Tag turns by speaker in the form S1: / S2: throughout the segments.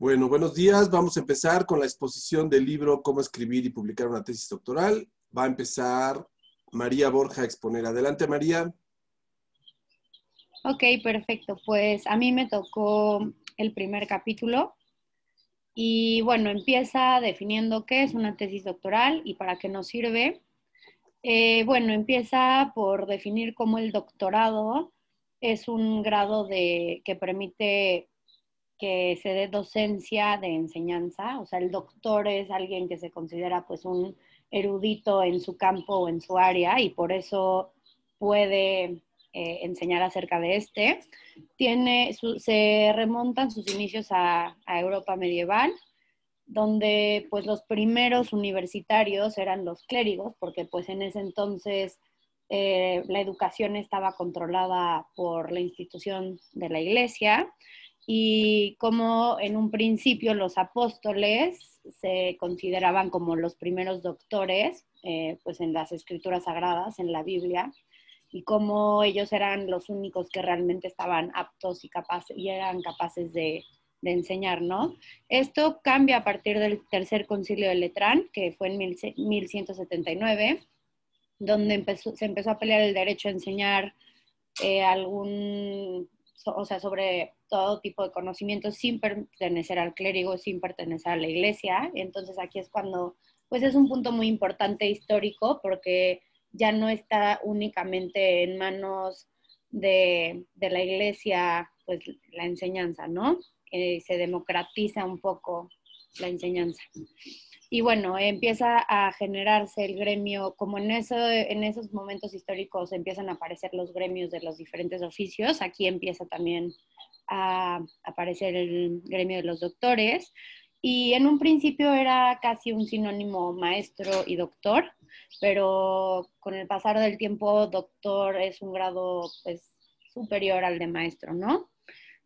S1: Bueno, buenos días. Vamos a empezar con la exposición del libro Cómo escribir y publicar una tesis doctoral. Va a empezar María Borja a exponer. Adelante, María.
S2: Ok, perfecto. Pues a mí me tocó el primer capítulo. Y bueno, empieza definiendo qué es una tesis doctoral y para qué nos sirve. Eh, bueno, empieza por definir cómo el doctorado es un grado de, que permite que se dé docencia de enseñanza, o sea, el doctor es alguien que se considera pues un erudito en su campo o en su área y por eso puede eh, enseñar acerca de este. Tiene, se remontan sus inicios a, Europa medieval, donde pues los primeros universitarios eran los clérigos, porque pues en ese entonces eh, la educación estaba controlada por la institución de la iglesia y como en un principio los apóstoles se consideraban como los primeros doctores, eh, pues en las escrituras sagradas, en la Biblia, y como ellos eran los únicos que realmente estaban aptos y, capaces, y eran capaces de, enseñar, ¿no? Esto cambia a partir del tercer concilio de Letrán, que fue en 1179, donde se empezó a pelear el derecho a enseñar eh, algún o sea, sobre todo tipo de conocimientos sin pertenecer al clérigo, sin pertenecer a la iglesia. Entonces aquí es cuando, pues es un punto muy importante histórico porque ya no está únicamente en manos de, la iglesia, pues la enseñanza, ¿no? Eh, se democratiza un poco la enseñanza y bueno, empieza a generarse el gremio, como en, esos momentos históricos empiezan a aparecer los gremios de los diferentes oficios, aquí empieza también a aparecer el gremio de los doctores y en un principio era casi un sinónimo maestro y doctor, pero con el pasar del tiempo doctor es un grado pues, superior al de maestro, ¿no?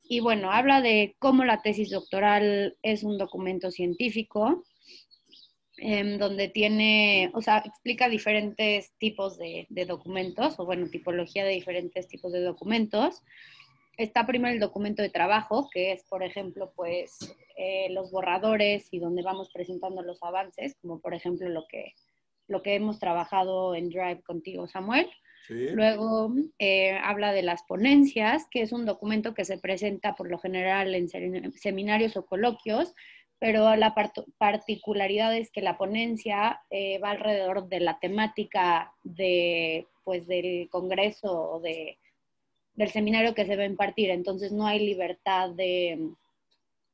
S2: Y bueno, habla de cómo la tesis doctoral es un documento científico, Em, donde tiene, o sea, explica diferentes tipos de, documentos, o bueno, tipología de diferentes tipos de documentos. Está primero el documento de trabajo, que es, por ejemplo, pues eh, los borradores y donde vamos presentando los avances, como por ejemplo lo que, lo que hemos trabajado en Drive contigo, Samuel.
S3: Luego
S2: eh, habla de las ponencias, que es un documento que se presenta por lo general en seminarios o coloquios, pero la particularidad es que la ponencia eh, va alrededor de la temática de, pues, del congreso o de, del seminario que se va a impartir, entonces no hay libertad de,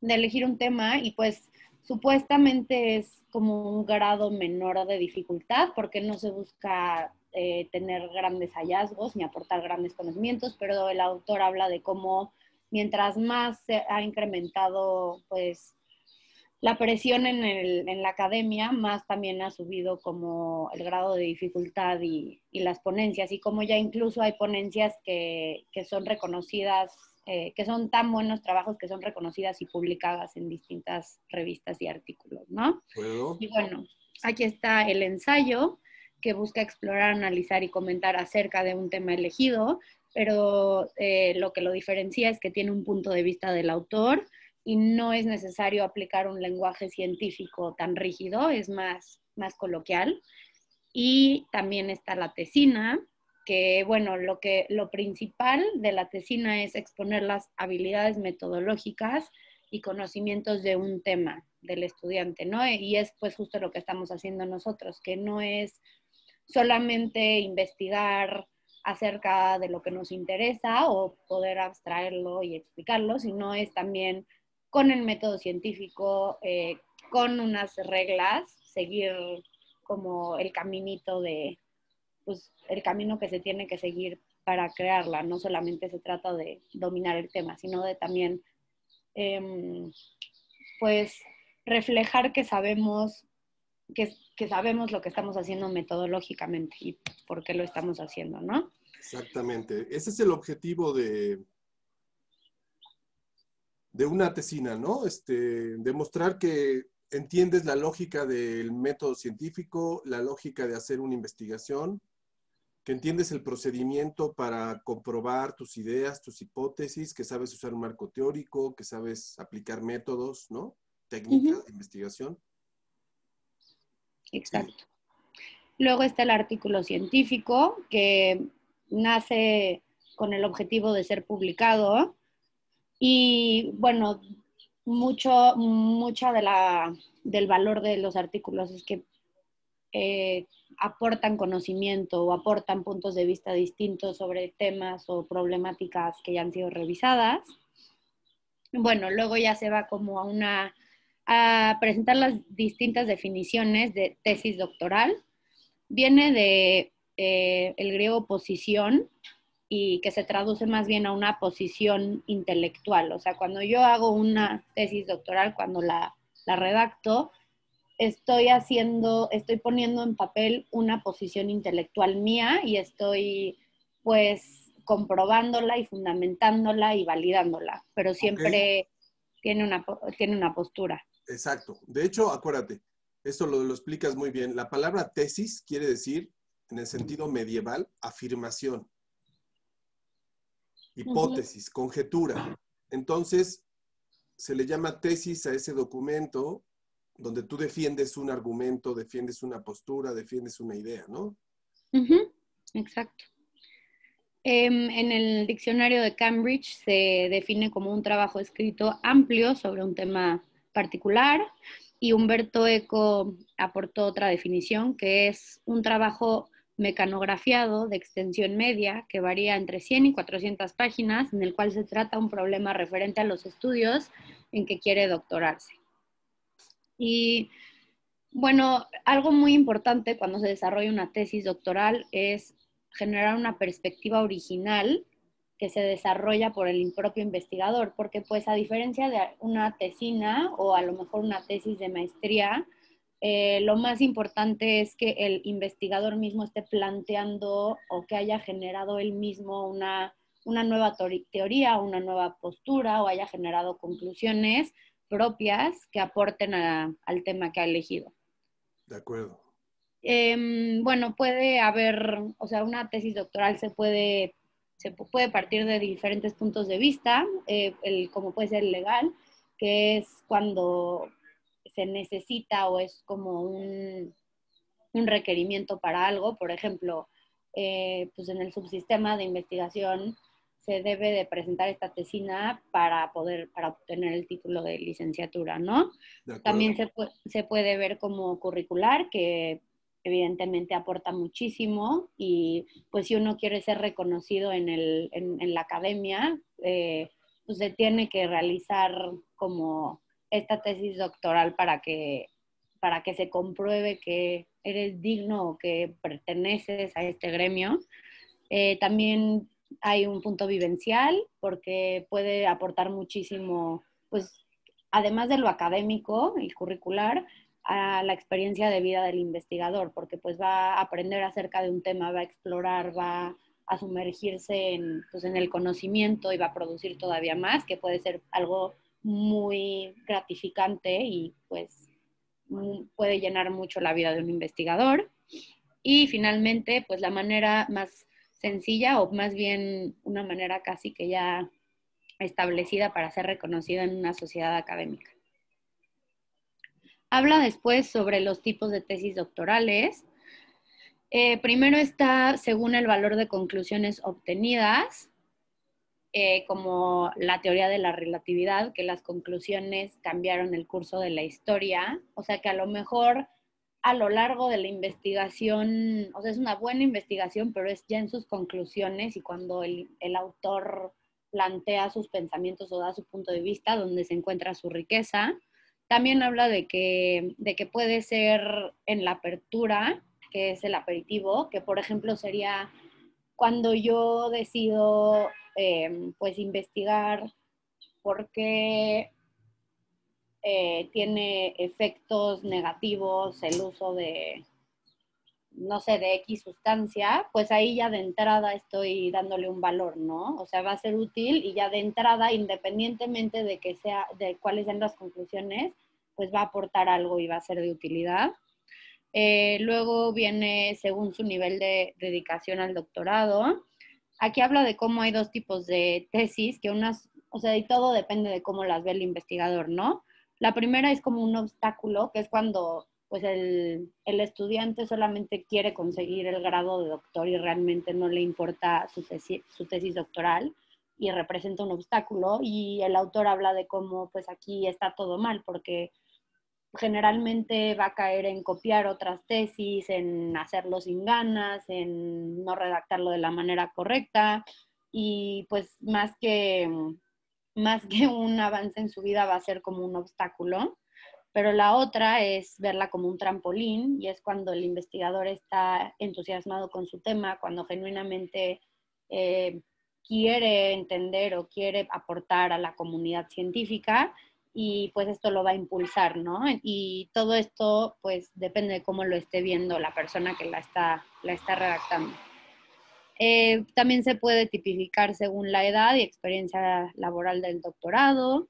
S2: elegir un tema y pues supuestamente es como un grado menor de dificultad porque no se busca eh, tener grandes hallazgos ni aportar grandes conocimientos, pero el autor habla de cómo mientras más se ha incrementado pues la presión en, el, la academia, más también ha subido como el grado de dificultad y, las ponencias, y como ya incluso hay ponencias que, son reconocidas, eh, que son tan buenos trabajos que son reconocidas y publicadas en distintas revistas y artículos, ¿no? Y bueno, aquí está el ensayo que busca explorar, analizar y comentar acerca de un tema elegido, pero eh, lo que lo diferencia es que tiene un punto de vista del autor, y no es necesario aplicar un lenguaje científico tan rígido, es más, más coloquial. Y también está la tesina, que bueno, lo, que, lo principal de la tesina es exponer las habilidades metodológicas y conocimientos de un tema del estudiante, ¿no? Y es pues justo lo que estamos haciendo nosotros, que no es solamente investigar acerca de lo que nos interesa o poder abstraerlo y explicarlo, sino es también con el método científico, eh, con unas reglas, seguir como el caminito de, pues el camino que se tiene que seguir para crearla. No solamente se trata de dominar el tema, sino de también, em, pues, reflejar que sabemos, que, que, sabemos lo que estamos haciendo metodológicamente y por qué lo estamos haciendo, ¿no?
S1: Exactamente. Ese es el objetivo de, de una tesina, ¿no? Este, demostrar que entiendes la lógica del método científico, la lógica de hacer una investigación, que entiendes el procedimiento para comprobar tus ideas, tus hipótesis, que sabes usar un marco teórico, que sabes aplicar métodos, ¿no? Técnicas de investigación. Exacto.
S2: Luego está el artículo científico que nace con el objetivo de ser publicado y bueno, mucho, mucha del valor de los artículos es que eh, aportan conocimiento o aportan puntos de vista distintos sobre temas o problemáticas que ya han sido revisadas.
S4: Bueno, luego ya
S2: se va como a una a presentar las distintas definiciones de tesis doctoral. Viene de eh, el griego posición, y que se traduce más bien a una posición intelectual. O sea, cuando yo hago una tesis doctoral, cuando la, redacto, estoy haciendo, estoy poniendo en papel una posición intelectual mía y estoy pues comprobándola y fundamentándola y validándola, pero siempre tiene, una, tiene una postura.
S1: Exacto. De hecho, acuérdate, esto lo, lo explicas muy bien. La palabra tesis quiere decir, en el sentido medieval, afirmación hipótesis, conjetura. Entonces, se le llama tesis a ese documento donde tú defiendes un argumento, defiendes una postura, defiendes una idea, ¿no?
S2: Exacto. Em, en el diccionario de Cambridge se define como un trabajo escrito amplio sobre un tema particular y Humberto Eco aportó otra definición que es un trabajo mecanografiado de extensión media que varía entre 100 y 400 páginas, en el cual se trata un problema referente a los estudios en que quiere doctorarse. Y bueno, algo muy importante cuando se desarrolla una tesis doctoral es generar una perspectiva original que se desarrolla por el propio investigador, porque pues a diferencia de una tesina o a lo mejor una tesis de maestría, eh, lo más importante es que el investigador mismo esté planteando o que haya generado él mismo una, nueva teoría, una nueva postura o haya generado conclusiones propias que aporten al tema que ha elegido. De acuerdo. Em, bueno, puede haber, o sea, una tesis doctoral se puede, se puede partir de diferentes puntos de vista, eh, el, como puede ser legal, que es cuando se necesita o es como un, requerimiento para algo. Por ejemplo, eh, pues en el subsistema de investigación se debe de presentar esta tesina para poder, para obtener el título de licenciatura, ¿no? También se, puede ver como curricular, que evidentemente aporta muchísimo y pues si uno quiere ser reconocido en, el, en, la academia, eh, pues se tiene que realizar como esta tesis doctoral para que, para que se compruebe que eres digno o que perteneces a este gremio. Eh, también hay un punto vivencial porque puede aportar muchísimo, pues además de lo académico y curricular, a la experiencia de vida del investigador, porque pues va a aprender acerca de un tema, va a explorar, va a sumergirse en, pues, en el conocimiento y va a producir todavía más, que puede ser algo muy gratificante y pues mm, puede llenar mucho la vida de un investigador. Y finalmente, pues la manera más sencilla o más bien una manera casi que ya establecida para ser reconocida en una sociedad académica. Habla después sobre los tipos de tesis doctorales. Eh, primero está según el valor de conclusiones obtenidas, eh, como la teoría de la relatividad, que las conclusiones cambiaron el curso de la historia, o sea que a lo mejor a lo largo de la investigación, o sea, es una buena investigación, pero es ya en sus conclusiones y cuando el, el autor plantea sus pensamientos o da su punto de vista, donde se encuentra su riqueza. También habla de que, de que puede ser en la apertura, que es el aperitivo, que por ejemplo sería cuando yo decido Em, pues investigar por qué eh, tiene efectos negativos el uso de, no sé, de X sustancia, pues ahí ya de entrada estoy dándole un valor, ¿no? O sea, va a ser útil y ya de entrada, independientemente de que sea, de cuáles sean las conclusiones, pues va a aportar algo y va a ser de utilidad. Eh, luego viene según su nivel de dedicación al doctorado. Aquí habla de cómo hay dos tipos de tesis, que unas, o sea, y todo depende de cómo las ve el investigador, ¿no? La primera es como un obstáculo, que es cuando pues el, estudiante solamente quiere conseguir el grado de doctor y realmente no le importa su tesis doctoral y representa un obstáculo y el autor habla de cómo pues aquí está todo mal porque generalmente va a caer en copiar otras tesis, en hacerlo sin ganas, en no redactarlo de la manera correcta y pues más que, más que un avance en su vida va a ser como un obstáculo. Pero la otra es verla como un trampolín y es cuando el investigador está entusiasmado con su tema, cuando genuinamente eh, quiere entender o quiere aportar a la comunidad científica y pues esto lo va a impulsar, ¿no? Y todo esto pues depende de cómo lo esté viendo la persona que la está, la redactando. Eh, también se puede tipificar según la edad y experiencia laboral del doctorado,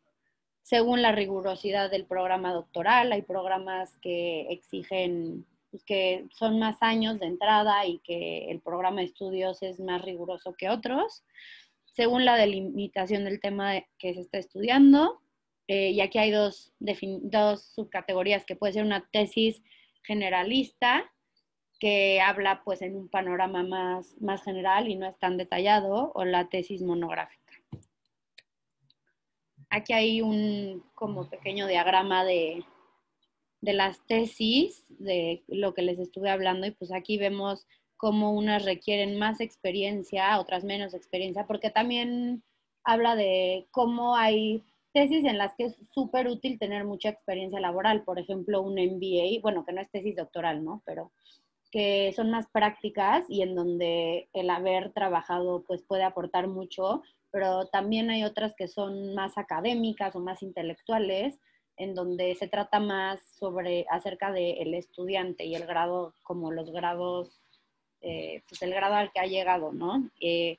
S2: según la rigurosidad del programa doctoral. Hay programas que exigen pues, que son más años de entrada y que el programa de estudios es más riguroso que otros, según la delimitación del tema que se está estudiando, eh, y aquí hay dos, dos subcategorías, que puede ser una tesis generalista, que habla pues en un panorama más, más general y no es tan detallado, o la tesis monográfica. Aquí hay un como pequeño diagrama de, de las tesis, de lo que les estuve hablando, y pues aquí vemos cómo unas requieren más experiencia, otras menos experiencia, porque también habla de cómo hay tesis en las que es súper útil tener mucha experiencia laboral, por ejemplo, un MBA, bueno, que no es tesis doctoral, ¿no? Pero que son más prácticas y en donde el haber trabajado pues puede aportar mucho, pero también hay otras que son más académicas o más intelectuales, en donde se trata más sobre acerca del estudiante y el grado, como los grados, eh, pues el grado al que ha llegado, ¿no? Eh,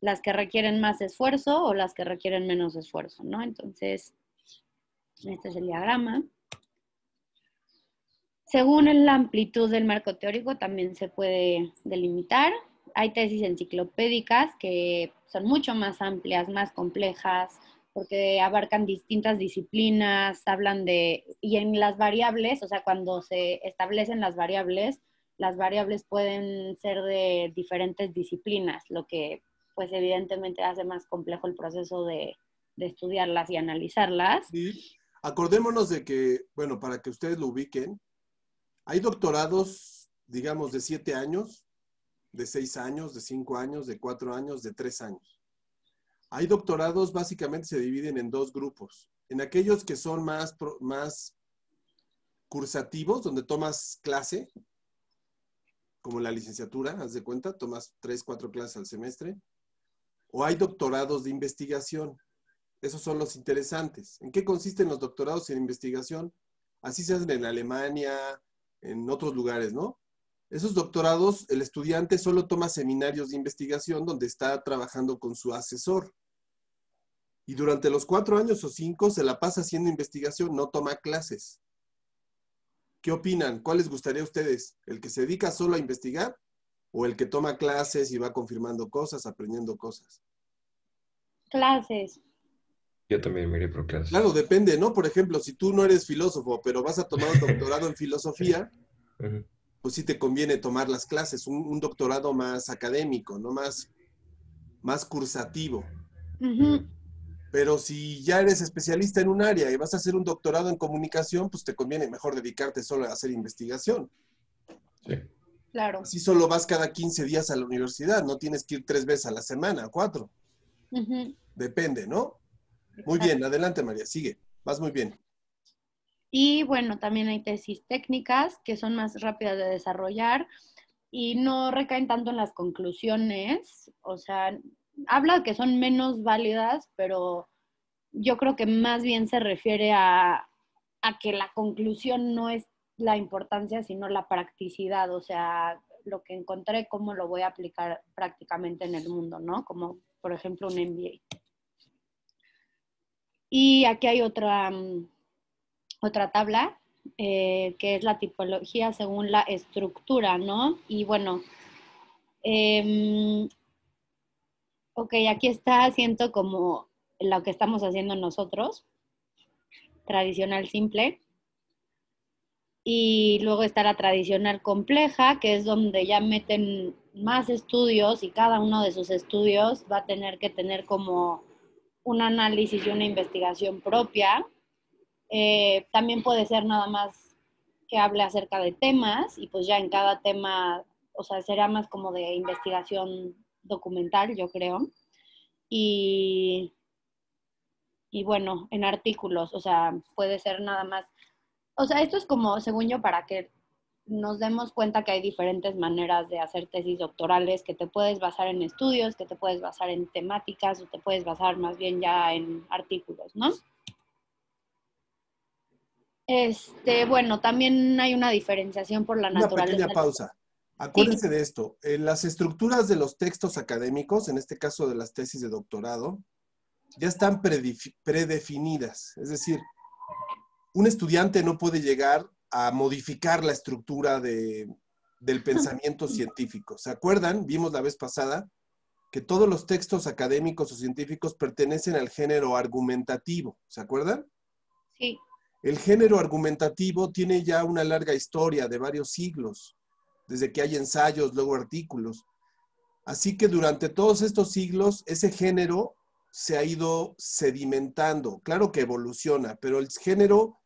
S2: las que requieren más esfuerzo o las que requieren menos esfuerzo, ¿no? Entonces, este es el diagrama. Según la amplitud del marco teórico, también se puede delimitar. Hay tesis enciclopédicas que son mucho más amplias, más complejas, porque abarcan distintas disciplinas, hablan de, y en las variables, o sea, cuando se establecen las variables, las variables pueden ser de diferentes disciplinas, lo que pues evidentemente hace más complejo el proceso de, de estudiarlas y analizarlas.
S1: Sí. Acordémonos de que, bueno, para que ustedes lo ubiquen, hay doctorados, digamos, de siete años, de seis años, de cinco años, de cuatro años, de tres años. Hay doctorados, básicamente se dividen en dos grupos. En aquellos que son más, más cursativos, donde tomas clase, como la licenciatura, haz de cuenta, tomas tres, cuatro clases al semestre o hay doctorados de investigación. Esos son los interesantes. ¿En qué consisten los doctorados en investigación? Así se hacen en Alemania, en otros lugares, ¿no? Esos doctorados, el estudiante solo toma seminarios de investigación donde está trabajando con su asesor. Y durante los cuatro años o cinco se la pasa haciendo investigación, no toma clases. ¿Qué opinan? ¿Cuál les gustaría a ustedes? ¿El que se dedica solo a investigar o el que toma clases y va confirmando cosas, aprendiendo cosas?
S2: Clases.
S3: Yo también me por clases.
S1: Claro, depende, ¿no? Por ejemplo, si tú no eres filósofo, pero vas a tomar un doctorado en filosofía, pues sí te conviene tomar las clases, un, doctorado más académico, ¿no? Más, más cursativo. Pero si ya eres especialista en un área y vas a hacer un doctorado en comunicación, pues te conviene mejor dedicarte solo a hacer investigación. Sí. Claro. Si solo vas cada 15 días a la universidad, no tienes que ir tres veces a la semana, cuatro. Depende, ¿no? Muy bien, adelante María, sigue, vas muy bien.
S2: Y bueno, también hay tesis técnicas que son más rápidas de desarrollar y no recaen tanto en las conclusiones, o sea, habla que son menos válidas, pero yo creo que más bien se refiere a que la conclusión no es la importancia, sino la practicidad, o sea, lo que encontré, cómo lo voy a aplicar prácticamente en el mundo, ¿no? Como, por ejemplo, un MBA. Y aquí hay otra, mm, otra tabla, eh, que es la tipología según la estructura, ¿no? Y bueno, em, ok, aquí está, haciendo como lo que estamos haciendo nosotros, tradicional simple y luego está la tradicional compleja, que es donde ya meten más estudios y cada uno de sus estudios va a tener que tener como un análisis y una investigación propia. Eh, también puede ser nada más que hable acerca de temas y pues ya en cada tema, o sea, será más como de investigación documental, yo creo. Y, y bueno, en artículos, o sea, puede ser nada más o sea, esto es como, según yo, para que nos demos cuenta que hay diferentes maneras de hacer tesis doctorales, que te puedes basar en estudios, que te puedes basar en temáticas o te puedes basar más bien ya en artículos, ¿no? Este, bueno, también hay una diferenciación por la una Pequeña pausa.
S1: Acuérdense de esto. las estructuras de los textos académicos, en este caso de las tesis de doctorado, ya están predefinidas. Es decir, un estudiante no puede llegar a modificar la estructura del pensamiento científico. ¿Se acuerdan? Vimos la vez pasada que todos los textos académicos o científicos pertenecen al género argumentativo. ¿Se acuerdan? Sí. El género argumentativo tiene ya una larga historia de varios siglos, desde que hay ensayos, luego artículos. Así que durante todos estos siglos, ese género se ha ido sedimentando. Claro que evoluciona, pero el género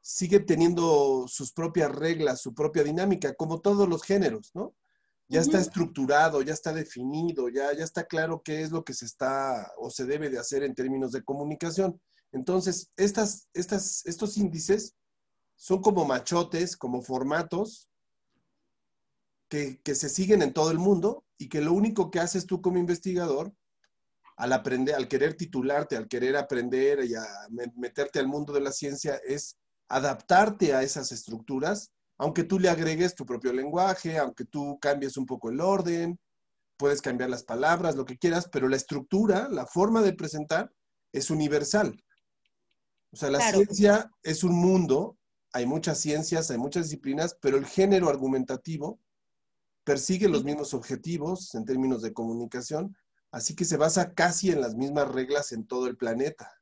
S1: sigue teniendo sus propias reglas, su propia dinámica, como todos los géneros, ¿no? Ya está estructurado, ya está definido, ya, ya está claro qué es lo que se está o se debe de hacer en términos de comunicación. Entonces, estas, estas, estos índices son como machotes, como formatos que, que, se siguen en todo el mundo y que lo único que haces tú como investigador, al, aprender, al querer titularte, al querer aprender y a meterte al mundo de la ciencia, es adaptarte a esas estructuras, aunque tú le agregues tu propio lenguaje, aunque tú cambies un poco el orden, puedes cambiar las palabras, lo que quieras, pero la estructura, la forma de presentar es universal. O sea, la ciencia es un mundo, hay muchas ciencias, hay muchas disciplinas, pero el género argumentativo persigue los mismos objetivos en términos de comunicación, así que se basa casi en las mismas reglas en todo el planeta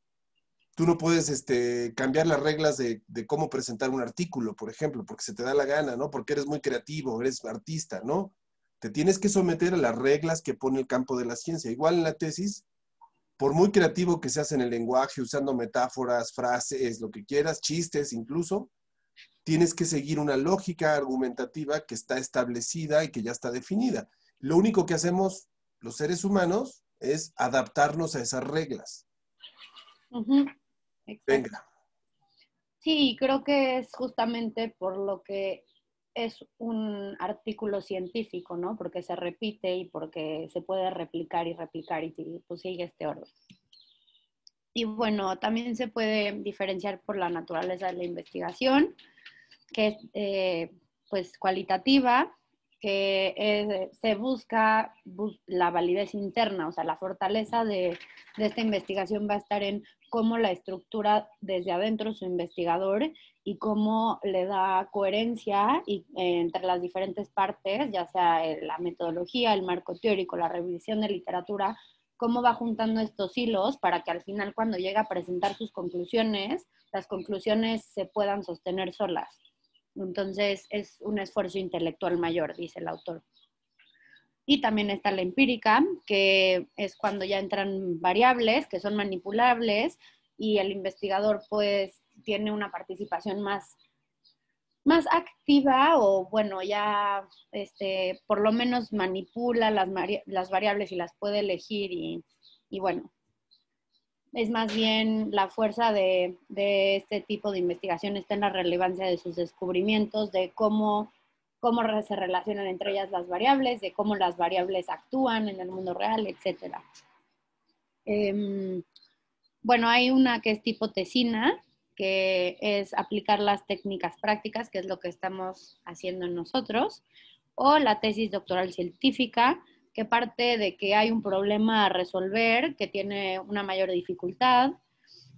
S1: tú no puedes este, cambiar las reglas de, cómo presentar un artículo, por ejemplo, porque se te da la gana, ¿no? Porque eres muy creativo, eres artista, ¿no? Te tienes que someter a las reglas que pone el campo de la ciencia. Igual en la tesis, por muy creativo que seas en el lenguaje, usando metáforas, frases, lo que quieras, chistes incluso, tienes que seguir una lógica argumentativa que está establecida y que ya está definida. Lo único que hacemos los seres humanos es adaptarnos a esas reglas.
S2: Ajá. Sí, creo que es justamente por lo que es un artículo científico, ¿no? Porque se repite y porque se puede replicar y replicar y pues sigue este orden. Y bueno, también se puede diferenciar por la naturaleza de la investigación, que es eh, pues cualitativa, que eh, se busca la validez interna, o sea, la fortaleza de, esta investigación va a estar en cómo la estructura desde adentro su investigador y cómo le da coherencia eh, entre las diferentes partes, ya sea eh, la metodología, el marco teórico, la revisión de literatura, cómo va juntando estos hilos para que al final cuando llegue a presentar sus conclusiones, las conclusiones se puedan sostener solas. Entonces es un esfuerzo intelectual mayor, dice el autor. Y también está la empírica, que es cuando ya entran variables que son manipulables y el investigador pues tiene una participación más, más activa o bueno, ya este, por lo menos manipula las, variables y las puede elegir y bueno, es más bien la fuerza de, este tipo de investigación está en la relevancia de sus descubrimientos, de cómo, se relacionan entre ellas las variables, de cómo las variables actúan en el mundo real, etc. Em, bueno, hay una que es tipo tesina, que es aplicar las técnicas prácticas, que es lo que estamos haciendo nosotros, o la tesis doctoral científica, que parte de que hay un problema a resolver, que tiene una mayor dificultad,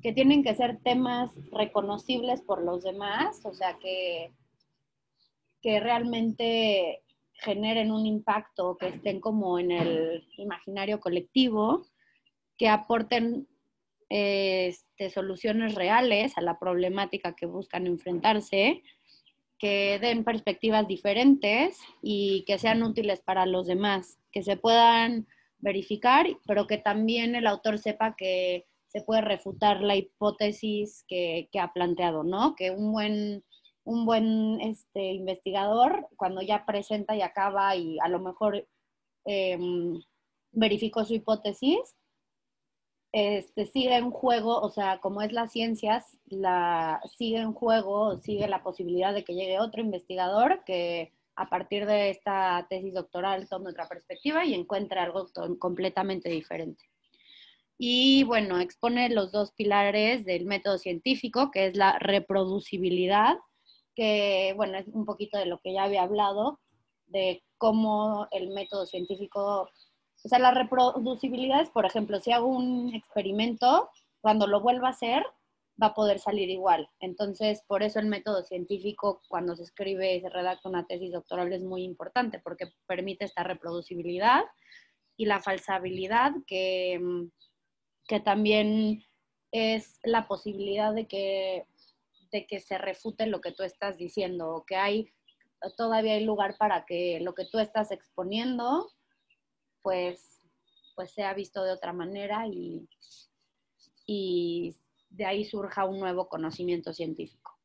S2: que tienen que ser temas reconocibles por los demás, o sea, que, que realmente generen un impacto, que estén como en el imaginario colectivo, que aporten este, soluciones reales a la problemática que buscan enfrentarse que den perspectivas diferentes y que sean útiles para los demás, que se puedan verificar, pero que también el autor sepa que se puede refutar la hipótesis que, ha planteado, ¿no? Que un buen, este, investigador, cuando ya presenta y acaba y a lo mejor em, verificó su hipótesis, este, sigue en juego, o sea, como es las ciencias, la, sigue en juego, sigue la posibilidad de que llegue otro investigador que a partir de esta tesis doctoral tome otra perspectiva y encuentre algo completamente diferente. Y bueno, expone los dos pilares del método científico, que es la reproducibilidad, que bueno, es un poquito de lo que ya había hablado, de cómo el método científico o sea, la reproducibilidad es, por ejemplo, si hago un experimento, cuando lo vuelva a hacer, va a poder salir igual. Entonces, por eso el método científico, cuando se escribe y se redacta una tesis doctoral, es muy importante, porque permite esta reproducibilidad y la falsabilidad, que, que también es la posibilidad de que, de que se refute lo que tú estás diciendo, o que hay todavía hay lugar para que lo que tú estás exponiendo pues, pues ha visto de otra manera y, de ahí surja un nuevo conocimiento científico.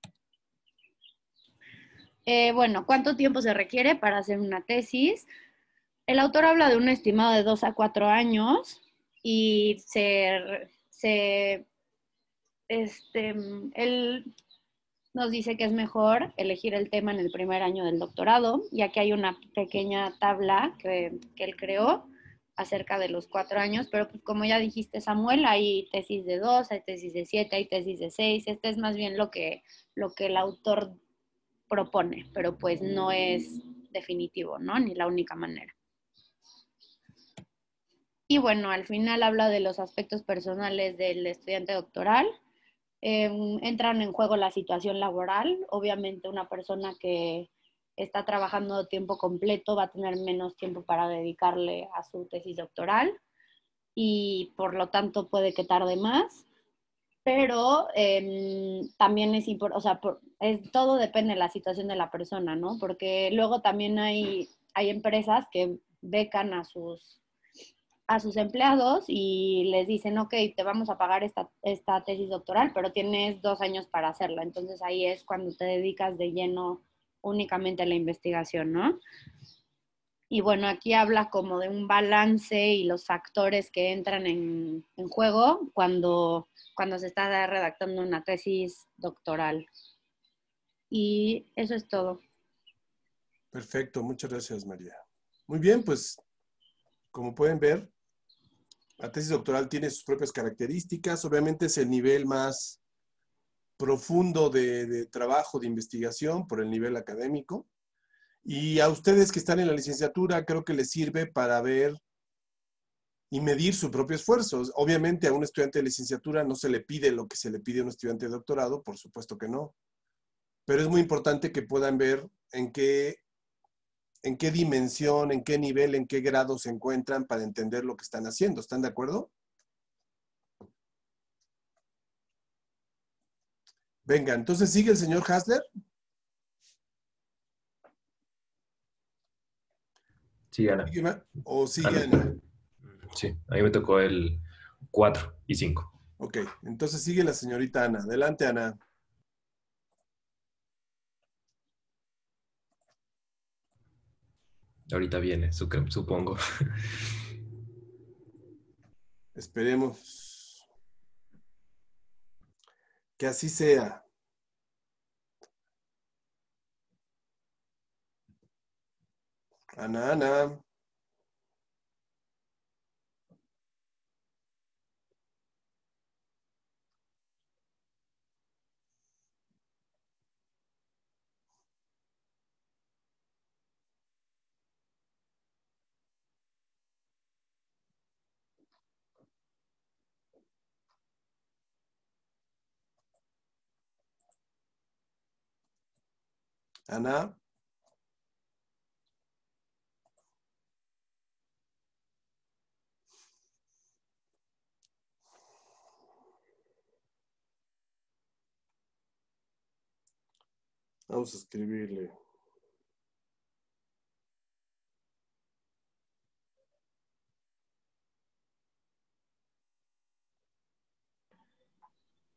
S2: Eh, bueno, ¿cuánto tiempo se requiere para hacer una tesis? El autor habla de un estimado de dos a cuatro años y se, este, él nos dice que es mejor elegir el tema en el primer año del doctorado, ya que hay una pequeña tabla que, que él creó acerca de los cuatro años, pero pues, como ya dijiste, Samuel, hay tesis de dos, hay tesis de siete, hay tesis de seis, este es más bien lo que, lo que el autor propone, pero pues no es definitivo, ¿no? Ni la única manera. Y bueno, al final habla de los aspectos personales del estudiante doctoral. Em, entran en juego la situación laboral, obviamente una persona que está trabajando tiempo completo, va a tener menos tiempo para dedicarle a su tesis doctoral y por lo tanto puede que tarde más, pero em, también es importante, o sea, es, todo depende de la situación de la persona, ¿no? Porque luego también hay, hay empresas que becan a sus, a sus empleados y les dicen, ok, te vamos a pagar esta, esta tesis doctoral, pero tienes dos años para hacerla, entonces ahí es cuando te dedicas de lleno únicamente la investigación, ¿no? Y bueno, aquí habla como de un balance y los factores que entran en, en juego cuando, cuando se está redactando una tesis doctoral. Y eso es todo.
S1: Perfecto, muchas gracias María. Muy bien, pues como pueden ver, la tesis doctoral tiene sus propias características, obviamente es el nivel más profundo de, trabajo, de investigación por el nivel académico. Y a ustedes que están en la licenciatura, creo que les sirve para ver y medir su propio esfuerzo. Obviamente a un estudiante de licenciatura no se le pide lo que se le pide a un estudiante de doctorado, por supuesto que no. Pero es muy importante que puedan ver en qué, en qué dimensión, en qué nivel, en qué grado se encuentran para entender lo que están haciendo. ¿Están de acuerdo? Venga, entonces sigue el señor Hasler. Sí, Ana. ¿O sigue Ana. Sí, a mí me tocó el 4 y 5. Ok, entonces sigue la señorita Ana. Adelante, Ana.
S3: Ahorita viene, supongo.
S1: Esperemos. Que así sea. Ana, Ana. Ana. Vamos a escribirle.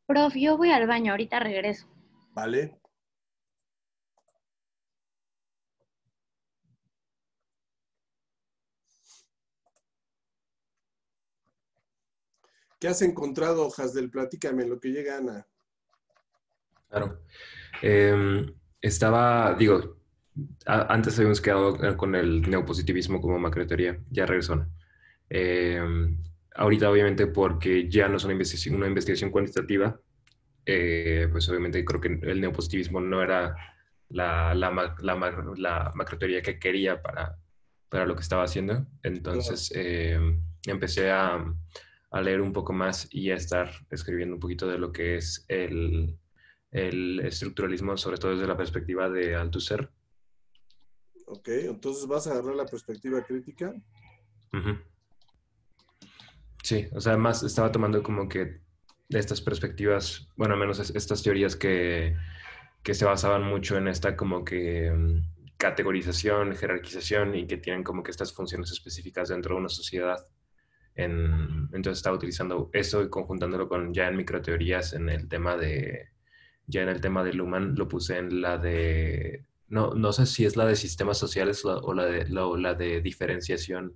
S2: Prof, yo voy al baño, ahorita regreso.
S1: Vale, ¿Qué has encontrado, del Platícame lo que llega Ana.
S3: Claro. Em, estaba, digo, antes habíamos quedado con el neopositivismo como macroteoría, ya regresó. Em, ahorita, obviamente, porque ya no es una investigación, una investigación cuantitativa, eh, pues obviamente creo que el neopositivismo no era la, la, la, la macroteoría que quería para, para lo que estaba haciendo. Entonces, em, empecé a a leer un poco más y a estar escribiendo un poquito de lo que es el, estructuralismo, sobre todo desde la perspectiva de Althusser.
S1: Ok, entonces vas a agarrar la perspectiva crítica.
S3: Sí, o sea, además estaba tomando como que estas perspectivas, bueno, menos estas teorías que, se basaban mucho en esta como que mm, categorización, jerarquización y que tienen como que estas funciones específicas dentro de una sociedad entonces estaba utilizando eso y conjuntándolo con ya en microteorías en el tema de, ya en el tema de Luhmann lo puse en la de, no, no sé si es la de sistemas sociales o la de, la, de diferenciación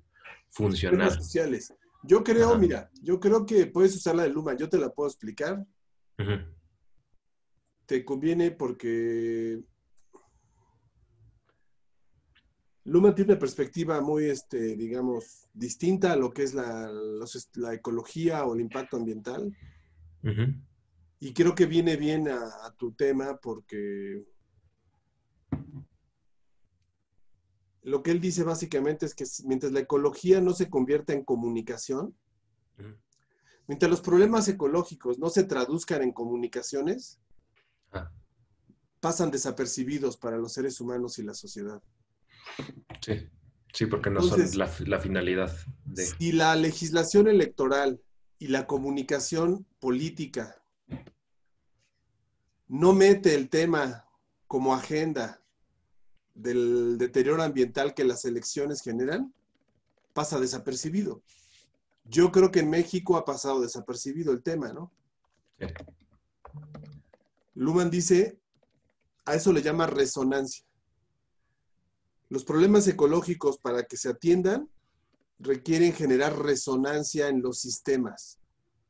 S3: funcional.
S1: sociales. Yo creo, mira, yo creo que puedes usar la de Luhmann, yo te la puedo explicar. Te conviene porque Luhmann tiene una perspectiva muy, este, digamos, distinta a lo que es la, ecología o el impacto ambiental. Y creo que viene bien a, tu tema porque lo que él dice básicamente es que mientras la ecología no se convierta en comunicación, mientras los problemas ecológicos no se traduzcan en comunicaciones, ah. pasan desapercibidos para los seres humanos y la sociedad.
S3: Sí, sí, porque no son la, finalidad. De...
S1: Si la legislación electoral y la comunicación política no mete el tema como agenda del deterioro ambiental que las elecciones generan, pasa desapercibido. Yo creo que en México ha pasado desapercibido el tema, ¿no? Luman dice, a eso le llama resonancia. Los problemas ecológicos para que se atiendan requieren generar resonancia en los sistemas,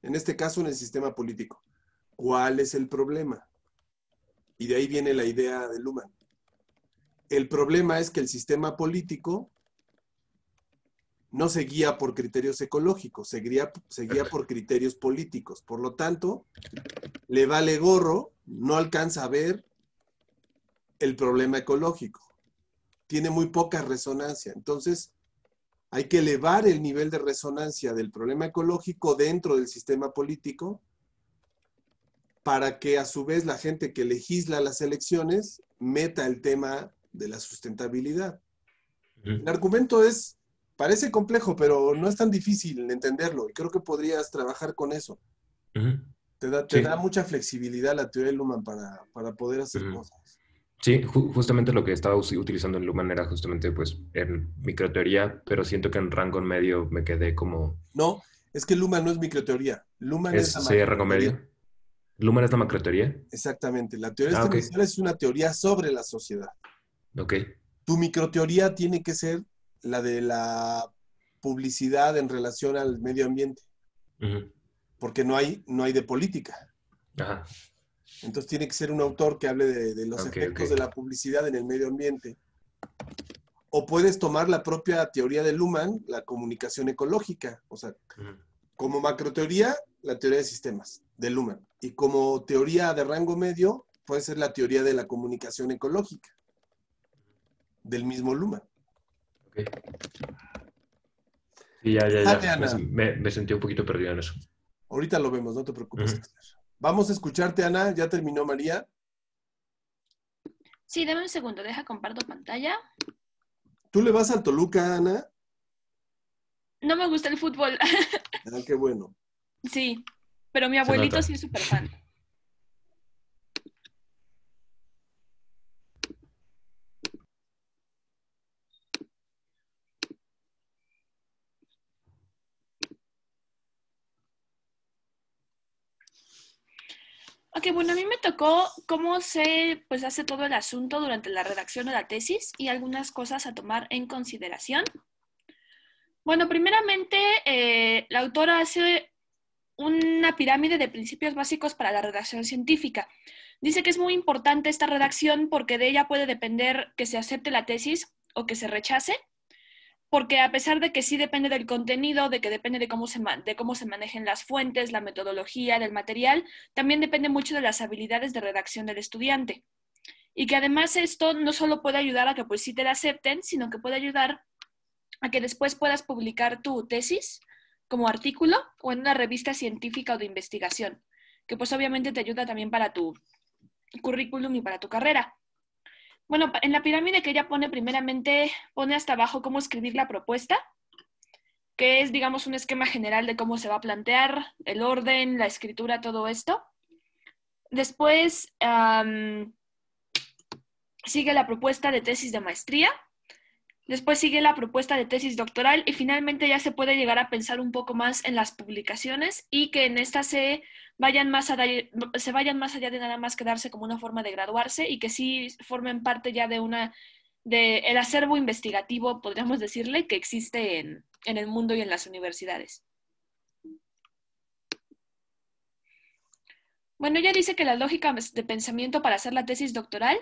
S1: en este caso en el sistema político. ¿Cuál es el problema? Y de ahí viene la idea de Luhmann. El problema es que el sistema político no se guía por criterios ecológicos, se guía, se guía, por criterios políticos. Por lo tanto, le vale gorro, no alcanza a ver el problema ecológico tiene muy poca resonancia. Entonces, hay que elevar el nivel de resonancia del problema ecológico dentro del sistema político para que a su vez la gente que legisla las elecciones meta el tema de la sustentabilidad. El argumento es, parece complejo, pero no es tan difícil entenderlo y creo que podrías trabajar con eso. Te, da, mucha flexibilidad la teoría de Luhmann para, poder hacer cosas.
S3: Sí, justamente lo que estaba utilizando en Luman era justamente pues en microteoría, pero siento que en rango medio me quedé como...
S1: No, es que Luman no es microteoría. Lumen es, es rango medio.
S3: ¿Lumen es la macroteoría?
S1: Exactamente. La teoría ah, es una teoría sobre la sociedad. Ok. Tu microteoría tiene que ser la de la publicidad en relación al medio ambiente. Porque no hay, no hay de política. Ajá. Entonces tiene que ser un autor que hable de, los efectos de la publicidad en el medio ambiente. O puedes tomar la propia teoría de Luhmann, la comunicación ecológica, o sea, como macroteoría, la teoría de sistemas de Luhmann. Y como teoría de rango medio, puede ser la teoría de la comunicación ecológica del mismo Luhmann.
S3: Sí, ya, ya, ya. me, sentí
S1: un poquito perdido en eso. Ahorita lo vemos, no te preocupes. Vamos a escucharte, Ana. ¿Ya terminó María?
S4: Sí, dame un segundo. Deja, comparto pantalla.
S1: ¿Tú le vas al Toluca, Ana?
S4: No me gusta el fútbol.
S1: Ah, qué bueno.
S4: Sí, pero mi abuelito sí es súper fan. Ok, bueno, a mí me tocó cómo se pues, hace todo el asunto durante la redacción de la tesis y algunas cosas a tomar en consideración. Bueno, primeramente, eh, la autora hace una pirámide de principios básicos para la redacción científica. Dice que es muy importante esta redacción porque de ella puede depender que se acepte la tesis o que se rechace porque a pesar de que sí depende del contenido, de que depende de cómo se, de cómo se manejen las fuentes, la metodología, del material, también depende mucho de las habilidades de redacción del estudiante. Y que además esto no solo puede ayudar a que pues sí te la acepten, sino que puede ayudar a que después puedas publicar tu tesis como artículo o en una revista científica o de investigación, que pues obviamente te ayuda también para tu currículum y para tu carrera. Bueno, en la pirámide que ella pone, primeramente pone hasta abajo cómo escribir la propuesta, que es, digamos, un esquema general de cómo se va a plantear, el orden, la escritura, todo esto. Después sigue la propuesta de tesis de maestría, Después sigue la propuesta de tesis doctoral y finalmente ya se puede llegar a pensar un poco más en las publicaciones y que en estas se vayan más, se vayan más allá de nada más quedarse como una forma de graduarse y que sí formen parte ya de una de el acervo investigativo, podríamos decirle, que existe en, en el mundo y en las universidades. Bueno, ella dice que la lógica de pensamiento para hacer la tesis doctoral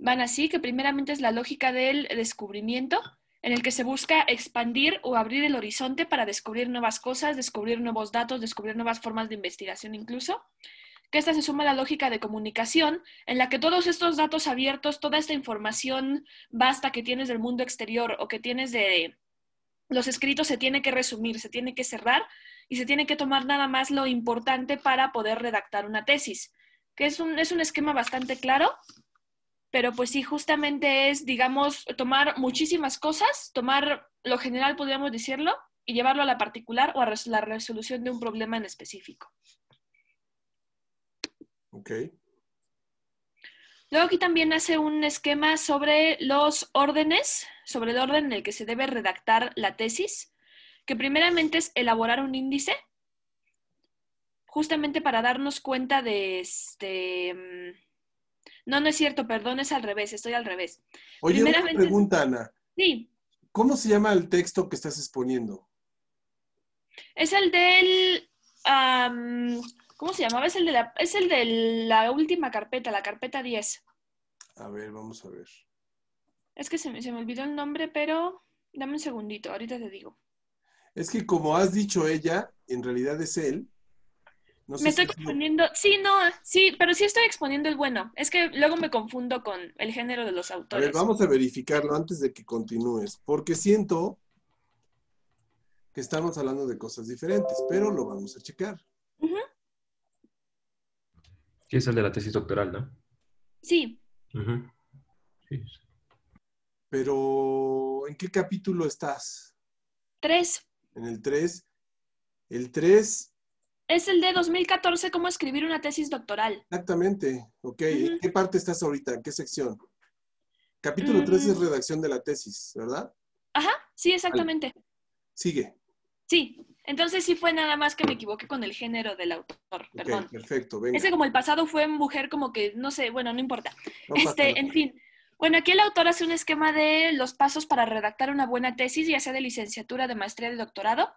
S4: van así, que primeramente es la lógica del descubrimiento, en el que se busca expandir o abrir el horizonte para descubrir nuevas cosas, descubrir nuevos datos, descubrir nuevas formas de investigación incluso que esta se suma a la lógica de comunicación, en la que todos estos datos abiertos, toda esta información vasta que tienes del mundo exterior o que tienes de los escritos se tiene que resumir, se tiene que cerrar y se tiene que tomar nada más lo importante para poder redactar una tesis, que es un, es un esquema bastante claro pero pues sí, justamente es, digamos, tomar muchísimas cosas, tomar lo general, podríamos decirlo, y llevarlo a la particular o a la resolución de un problema en específico. Ok. Luego aquí también hace un esquema sobre los órdenes, sobre el orden en el que se debe redactar la tesis, que primeramente es elaborar un índice, justamente para darnos cuenta de este mm, no, no es cierto, perdón, es al revés, estoy al revés. Oye, una pregunta, Ana. Sí.
S1: ¿Cómo se llama el texto que estás exponiendo?
S4: Es el del... ¿Cómo se llamaba? Es el, de la, última carpeta, la carpeta 10.
S1: A ver, vamos a ver.
S4: Es que se se me olvidó el nombre, pero dame un segundito, ahorita te digo.
S1: Es que como has dicho ella, en realidad es él, me estoy exponiendo,
S4: Sí, no, sí, pero sí estoy exponiendo el bueno. Es que luego me confundo con el género de los autores. A ver, vamos
S1: a verificarlo antes de que continúes, porque siento que estamos hablando de cosas diferentes, pero lo vamos a checar.
S3: es el de la tesis doctoral, ¿no? Sí. sí.
S1: Pero, ¿en qué capítulo estás? Tres. En el tres. El tres
S4: es el de 2014, cómo escribir una tesis doctoral.
S1: Exactamente, ok. qué parte estás ahorita? qué sección? Capítulo 3 es mm. redacción de la tesis, ¿verdad?
S4: Ajá, sí, exactamente. Sigue. Sí, entonces sí fue nada más que me equivoqué con el género del autor, perdón.
S1: perfecto, venga. Ese como el
S4: pasado fue mujer como que, no sé, bueno, no importa. este, en fin. Bueno, aquí el autor hace un esquema de los pasos para redactar una buena tesis, ya sea de licenciatura, de maestría, de doctorado,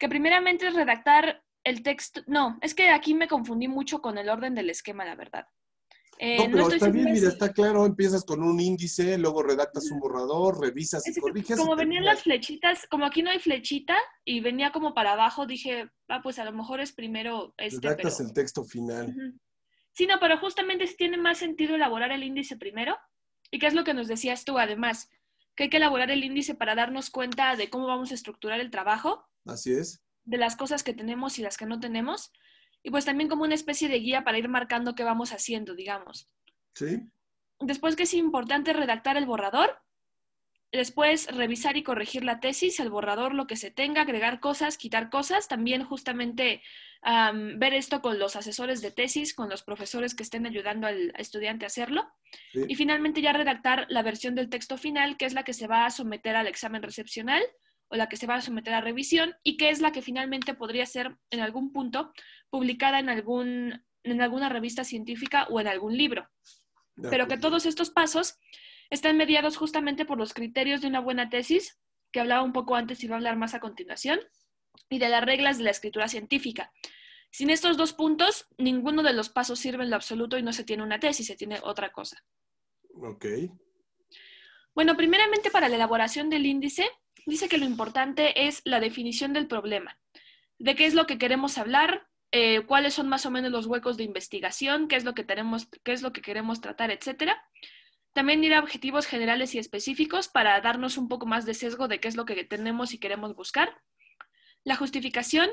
S4: que primeramente es redactar el texto, no, es que aquí me confundí mucho con el orden del esquema, la verdad. Eh, no, pero está mira, está
S1: claro, empiezas con un índice, luego redactas un borrador, revisas y corriges. Como venían las
S4: flechitas, como aquí no hay flechita y venía como para abajo, dije, ah, pues a lo mejor es primero este. Redactas el
S1: texto final.
S4: Sí, no, pero justamente tiene más sentido elaborar el índice primero. ¿Y qué es lo que nos decías tú además? Que hay que elaborar el índice para darnos cuenta de cómo vamos a estructurar el trabajo. Así es de las cosas que tenemos y las que no tenemos, y pues también como una especie de guía para ir marcando qué vamos haciendo, digamos. Sí. Después que es importante redactar el borrador, después revisar y corregir la tesis, el borrador, lo que se tenga, agregar cosas, quitar cosas, también justamente ver esto con los asesores de tesis, con los profesores que estén ayudando al estudiante a hacerlo. Y finalmente ya redactar la versión del texto final, que es la que se va a someter al examen recepcional o la que se va a someter a revisión y que es la que finalmente podría ser en algún punto publicada en, algún, en alguna revista científica o en algún libro. Pero que todos estos pasos están mediados justamente por los criterios de una buena tesis, que hablaba un poco antes y va a hablar más a continuación, y de las reglas de la escritura científica. Sin estos dos puntos, ninguno de los pasos sirve en lo absoluto y no se tiene una tesis, se tiene otra cosa. Ok. Bueno, primeramente para la elaboración del índice, dice que lo importante es la definición del problema, de qué es lo que queremos hablar, eh, cuáles son más o menos los huecos de investigación, qué es lo que tenemos, qué es lo que queremos tratar, etcétera. También ir a objetivos generales y específicos para darnos un poco más de sesgo de qué es lo que tenemos y queremos buscar. La justificación,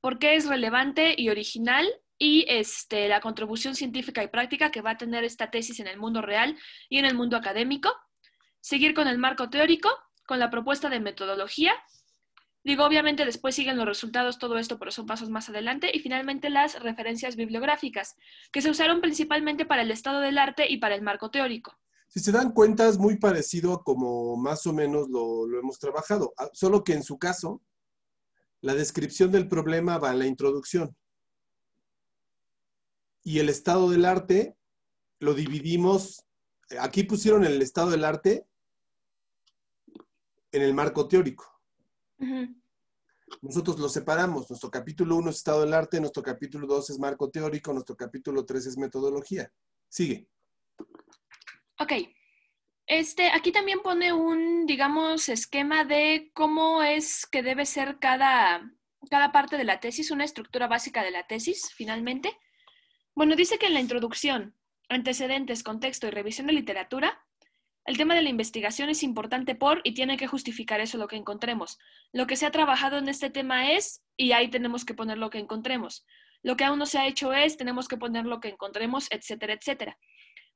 S4: por qué es relevante y original y este, la contribución científica y práctica que va a tener esta tesis en el mundo real y en el mundo académico. Seguir con el marco teórico, con la propuesta de metodología. Digo, obviamente después siguen los resultados, todo esto, pero son pasos más adelante. Y finalmente las referencias bibliográficas, que se usaron principalmente para el estado del arte y para el marco teórico.
S1: Si se dan cuenta, es muy parecido a como más o menos lo, lo hemos trabajado, ah, solo que en su caso, la descripción del problema va en la introducción. Y el estado del arte lo dividimos, aquí pusieron el estado del arte en el marco teórico. Nosotros lo separamos. Nuestro capítulo 1 es estado del arte, nuestro capítulo 2 es marco teórico, nuestro capítulo 3 es metodología. Sigue.
S4: Ok. Este, aquí también pone un, digamos, esquema de cómo es que debe ser cada, cada parte de la tesis, una estructura básica de la tesis, finalmente. Bueno, dice que en la introducción, antecedentes, contexto y revisión de literatura, el tema de la investigación es importante por y tiene que justificar eso lo que encontremos. Lo que se ha trabajado en este tema es, y ahí tenemos que poner lo que encontremos. Lo que aún no se ha hecho es, tenemos que poner lo que encontremos, etcétera, etcétera.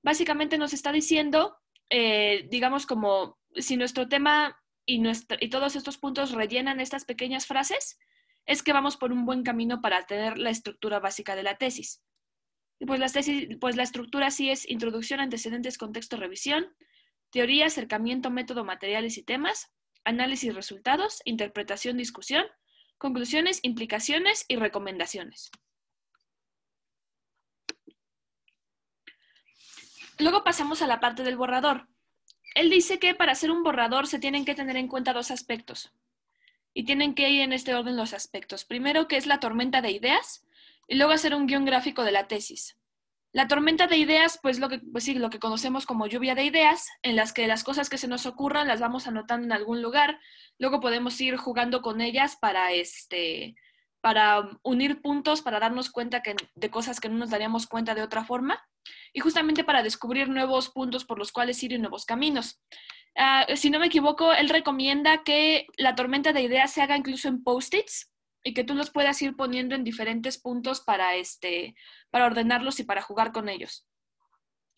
S4: Básicamente nos está diciendo, eh, digamos, como si nuestro tema y, todos estos puntos rellenan estas pequeñas frases, es que vamos por un buen camino para tener la estructura básica de la tesis. Y pues, tesis, pues la estructura sí es introducción, antecedentes, contexto, revisión teoría, acercamiento, método, materiales y temas, análisis, resultados, interpretación, discusión, conclusiones, implicaciones y recomendaciones. Luego pasamos a la parte del borrador. Él dice que para hacer un borrador se tienen que tener en cuenta dos aspectos. Y tienen que ir en este orden los aspectos. Primero, que es la tormenta de ideas, y luego hacer un guión gráfico de la tesis. La tormenta de ideas, pues lo que, pues sí, lo que conocemos como lluvia de ideas, en las que las cosas que se nos ocurran las vamos anotando en algún lugar, luego podemos ir jugando con ellas para este para unir puntos, para darnos cuenta que, de cosas que no nos daríamos cuenta de otra forma, y justamente para descubrir nuevos puntos por los cuales ir y nuevos caminos. Ah, si no me equivoco, él recomienda que la tormenta de ideas se haga incluso en post-its, y que tú los puedas ir poniendo en diferentes puntos para, este, para ordenarlos y para jugar con ellos.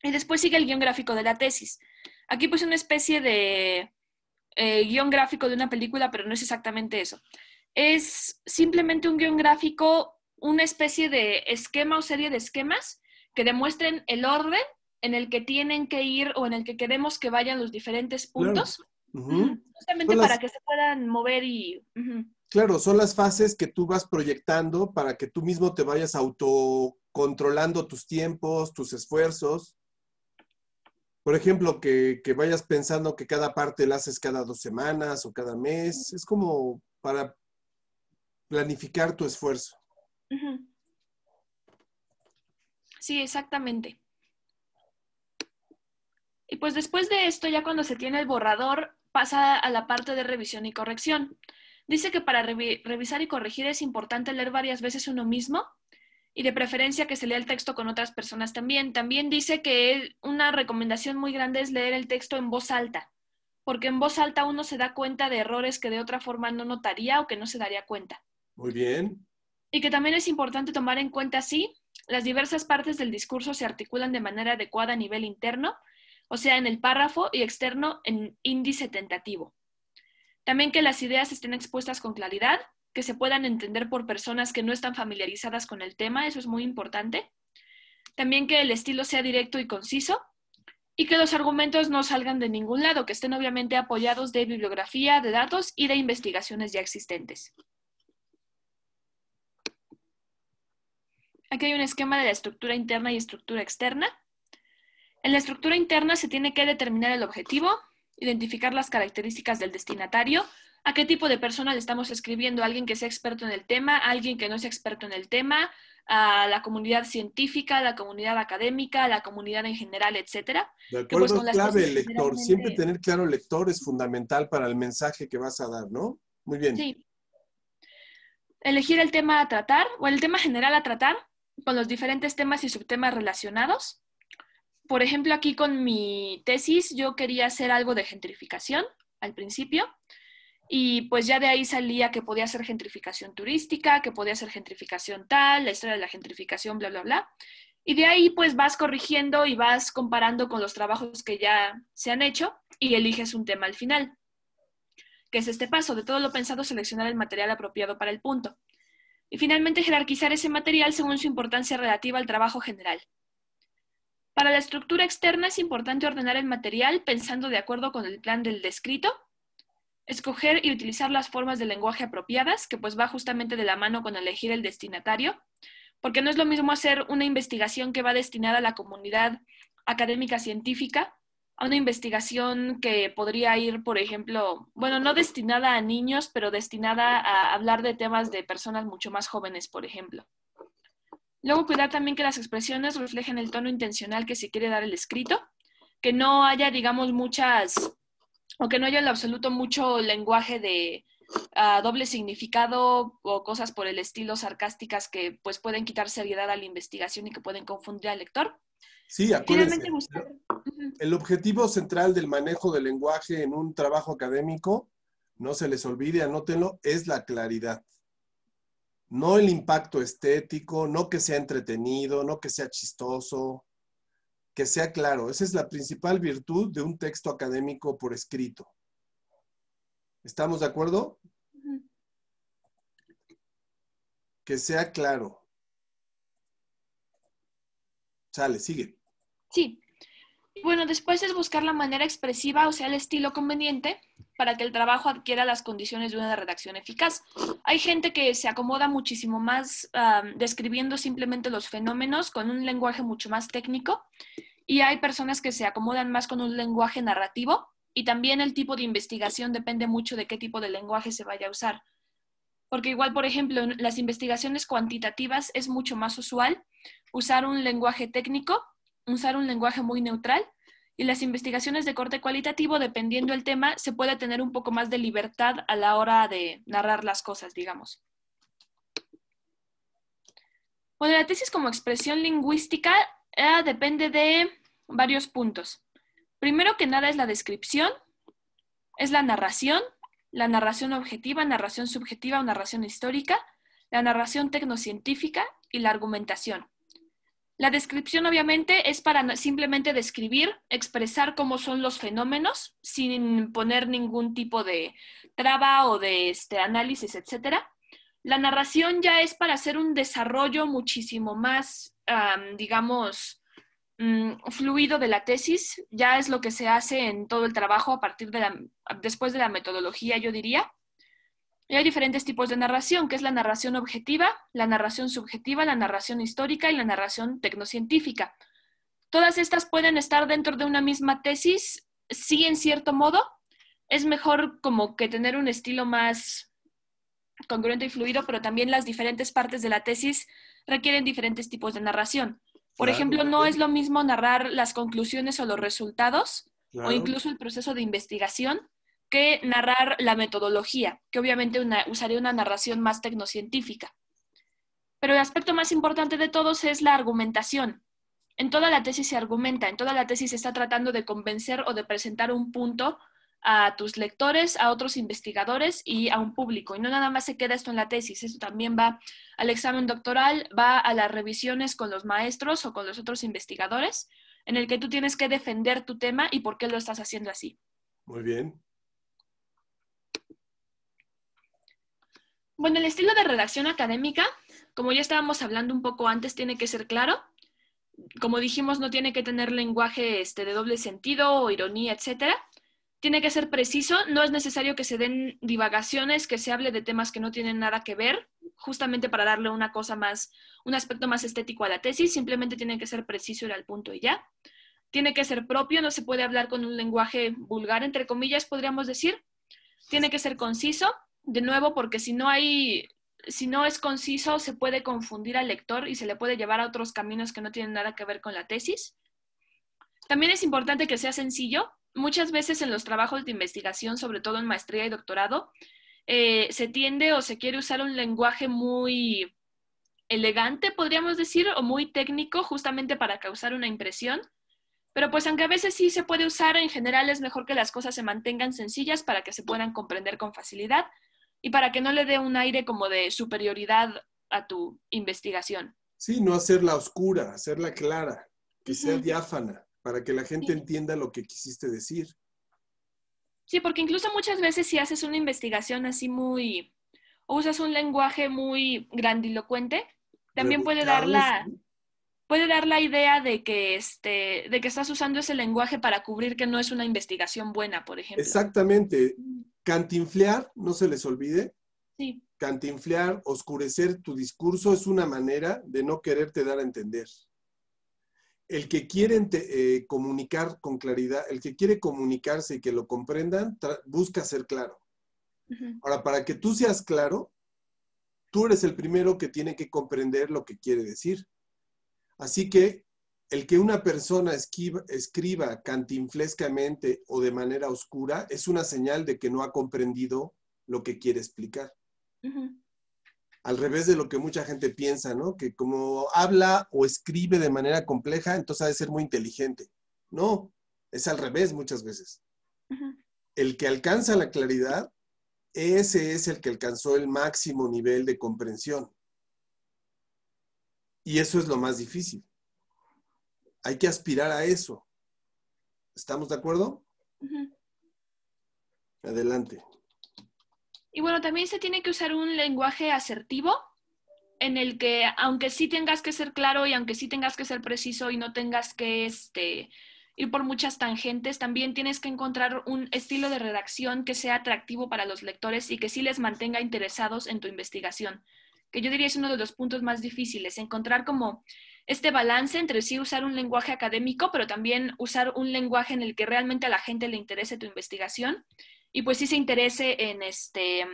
S4: Y después sigue el guión gráfico de la tesis. Aquí pues una especie de eh, guión gráfico de una película, pero no es exactamente eso. Es simplemente un guión gráfico, una especie de esquema o serie de esquemas que demuestren el orden en el que tienen que ir o en el que queremos que vayan los diferentes puntos.
S1: Justamente
S4: pues para que se puedan mover y...
S1: Claro, son las fases que tú vas proyectando para que tú mismo te vayas autocontrolando tus tiempos, tus esfuerzos. Por ejemplo, que, vayas pensando que cada parte la haces cada dos semanas o cada mes. Es como para planificar tu esfuerzo.
S4: Sí, exactamente. Y pues después de esto, ya cuando se tiene el borrador, pasa a la parte de revisión y corrección. Dice que para revisar y corregir es importante leer varias veces uno mismo y de preferencia que se lea el texto con otras personas también. También dice que una recomendación muy grande es leer el texto en voz alta, porque en voz alta uno se da cuenta de errores que de otra forma no notaría o que no se daría cuenta. Muy bien. Y que también es importante tomar en cuenta si las diversas partes del discurso se articulan de manera adecuada a nivel interno, o sea, en el párrafo y externo en índice tentativo. También que las ideas estén expuestas con claridad, que se puedan entender por personas que no están familiarizadas con el tema, eso es muy importante. También que el estilo sea directo y conciso y que los argumentos no salgan de ningún lado, que estén obviamente apoyados de bibliografía, de datos y de investigaciones ya existentes. Aquí hay un esquema de la estructura interna y estructura externa. En la estructura interna se tiene que determinar el objetivo, identificar las características del destinatario, a qué tipo de persona le estamos escribiendo, alguien que sea experto en el tema, alguien que no es experto en el tema, a la comunidad científica, la comunidad académica, la comunidad en general, etcétera. De pues, acuerdo, clave, el lector. Siempre
S1: tener claro el lector es fundamental para el mensaje que vas a dar, ¿no? Muy bien. Sí.
S4: Elegir el tema a tratar o el tema general a tratar con los diferentes temas y subtemas relacionados por ejemplo, aquí con mi tesis yo quería hacer algo de gentrificación al principio y pues ya de ahí salía que podía ser gentrificación turística, que podía ser gentrificación tal, la historia de la gentrificación, bla, bla, bla. Y de ahí pues vas corrigiendo y vas comparando con los trabajos que ya se han hecho y eliges un tema al final, que es este paso, de todo lo pensado seleccionar el material apropiado para el punto. Y finalmente jerarquizar ese material según su importancia relativa al trabajo general. Para la estructura externa es importante ordenar el material pensando de acuerdo con el plan del descrito, escoger y utilizar las formas de lenguaje apropiadas, que pues va justamente de la mano con elegir el destinatario, porque no es lo mismo hacer una investigación que va destinada a la comunidad académica científica, a una investigación que podría ir, por ejemplo, bueno, no destinada a niños, pero destinada a hablar de temas de personas mucho más jóvenes, por ejemplo. Luego, cuidar también que las expresiones reflejen el tono intencional que se quiere dar el escrito, que no haya, digamos, muchas, o que no haya en absoluto mucho lenguaje de ah, doble significado o cosas por el estilo sarcásticas que pues pueden quitar seriedad a la investigación y que pueden confundir al lector.
S1: Sí, acuérdense. El objetivo central del manejo del lenguaje en un trabajo académico, no se les olvide, anótenlo, es la claridad. No el impacto estético, no que sea entretenido, no que sea chistoso, que sea claro. Esa es la principal virtud de un texto académico por escrito. ¿Estamos de acuerdo? Que sea claro. Sale, sigue.
S4: Sí. Bueno, después es buscar la manera expresiva, o sea, el estilo conveniente para que el trabajo adquiera las condiciones de una redacción eficaz. Hay gente que se acomoda muchísimo más describiendo simplemente los fenómenos con un lenguaje mucho más técnico y hay personas que se acomodan más con un lenguaje narrativo y también el tipo de investigación depende mucho de qué tipo de lenguaje se vaya a usar. Porque igual, por ejemplo, en las investigaciones cuantitativas es mucho más usual usar un lenguaje técnico usar un lenguaje muy neutral y las investigaciones de corte cualitativo, dependiendo el tema, se puede tener un poco más de libertad a la hora de narrar las cosas, digamos. Bueno, la tesis como expresión lingüística eh, depende de varios puntos. Primero que nada es la descripción, es la narración, la narración objetiva, narración subjetiva o narración histórica, la narración tecnocientífica y la argumentación. La descripción obviamente es para simplemente describir, expresar cómo son los fenómenos sin poner ningún tipo de traba o de este, análisis, etc. La narración ya es para hacer un desarrollo muchísimo más, digamos, mm, fluido de la tesis. Ya es lo que se hace en todo el trabajo a partir de la, después de la metodología, yo diría. Y hay diferentes tipos de narración, que es la narración objetiva, la narración subjetiva, la narración histórica y la narración tecnocientífica. Todas estas pueden estar dentro de una misma tesis, sí en cierto modo. Es mejor como que tener un estilo más congruente y fluido, pero también las diferentes partes de la tesis requieren diferentes tipos de narración. Por ejemplo, no es lo mismo narrar las conclusiones o los resultados, o incluso el proceso de investigación, que narrar la metodología, que obviamente usaría una narración más tecnocientífica. Pero el aspecto más importante de todos es la argumentación. En toda la tesis se argumenta, en toda la tesis se está tratando de convencer o de presentar un punto a tus lectores, a otros investigadores y a un público. Y no nada más se queda esto en la tesis, esto también va al examen doctoral, va a las revisiones con los maestros o con los otros investigadores, en el que tú tienes que defender tu tema y por qué lo estás haciendo así. Muy bien. Bueno, el estilo de redacción académica, como ya estábamos hablando un poco antes, tiene que ser claro. Como dijimos, no tiene que tener lenguaje este, de doble sentido o ironía, etc. Tiene que ser preciso, no es necesario que se den divagaciones, que se hable de temas que no tienen nada que ver, justamente para darle una cosa más, un aspecto más estético a la tesis, simplemente tiene que ser preciso y al punto y ya. Tiene que ser propio, no se puede hablar con un lenguaje vulgar, entre comillas, podríamos decir. Tiene que ser conciso, de nuevo, porque si no hay, si no es conciso, se puede confundir al lector y se le puede llevar a otros caminos que no tienen nada que ver con la tesis. También es importante que sea sencillo. Muchas veces en los trabajos de investigación, sobre todo en maestría y doctorado, eh, se tiende o se quiere usar un lenguaje muy elegante, podríamos decir, o muy técnico, justamente para causar una impresión. Pero pues aunque a veces sí se puede usar, en general es mejor que las cosas se mantengan sencillas para que se puedan comprender con facilidad y para que no le dé un aire como de superioridad a tu investigación.
S1: Sí, no hacerla oscura, hacerla clara, que sea diáfana, para que la gente entienda lo que quisiste decir.
S4: Sí, porque incluso muchas veces si haces una investigación así muy, o usas un lenguaje muy grandilocuente, también puede dar la puede dar la idea de que este de que estás usando ese lenguaje para cubrir que no es una investigación buena, por ejemplo.
S1: Exactamente. Cantinflear, no se les olvide. Sí. Cantinflear, oscurecer tu discurso es una manera de no quererte dar a entender. El que quiere eh, comunicar con claridad, el que quiere comunicarse y que lo comprendan, busca ser claro. Ahora, para que tú seas claro, tú eres el primero que tiene que comprender lo que quiere decir. Así que el que una persona escriba cantinflescamente o de manera oscura es una señal de que no ha comprendido lo que quiere explicar. Al revés de lo que mucha gente piensa, ¿no? Que como habla o escribe de manera compleja, entonces ha de ser muy inteligente. No, es al revés muchas veces. El que alcanza la claridad, ese es el que alcanzó el máximo nivel de comprensión. Y eso es lo más difícil. Hay que aspirar a eso. ¿Estamos de acuerdo? Adelante.
S4: Y bueno, también se tiene que usar un lenguaje asertivo en el que aunque sí tengas que ser claro y aunque sí tengas que ser preciso y no tengas que este, ir por muchas tangentes, también tienes que encontrar un estilo de redacción que sea atractivo para los lectores y que sí les mantenga interesados en tu investigación, que yo diría es uno de los puntos más difíciles, encontrar como este balance entre sí usar un lenguaje académico, pero también usar un lenguaje en el que realmente a la gente le interese tu investigación y pues sí se interese en, este,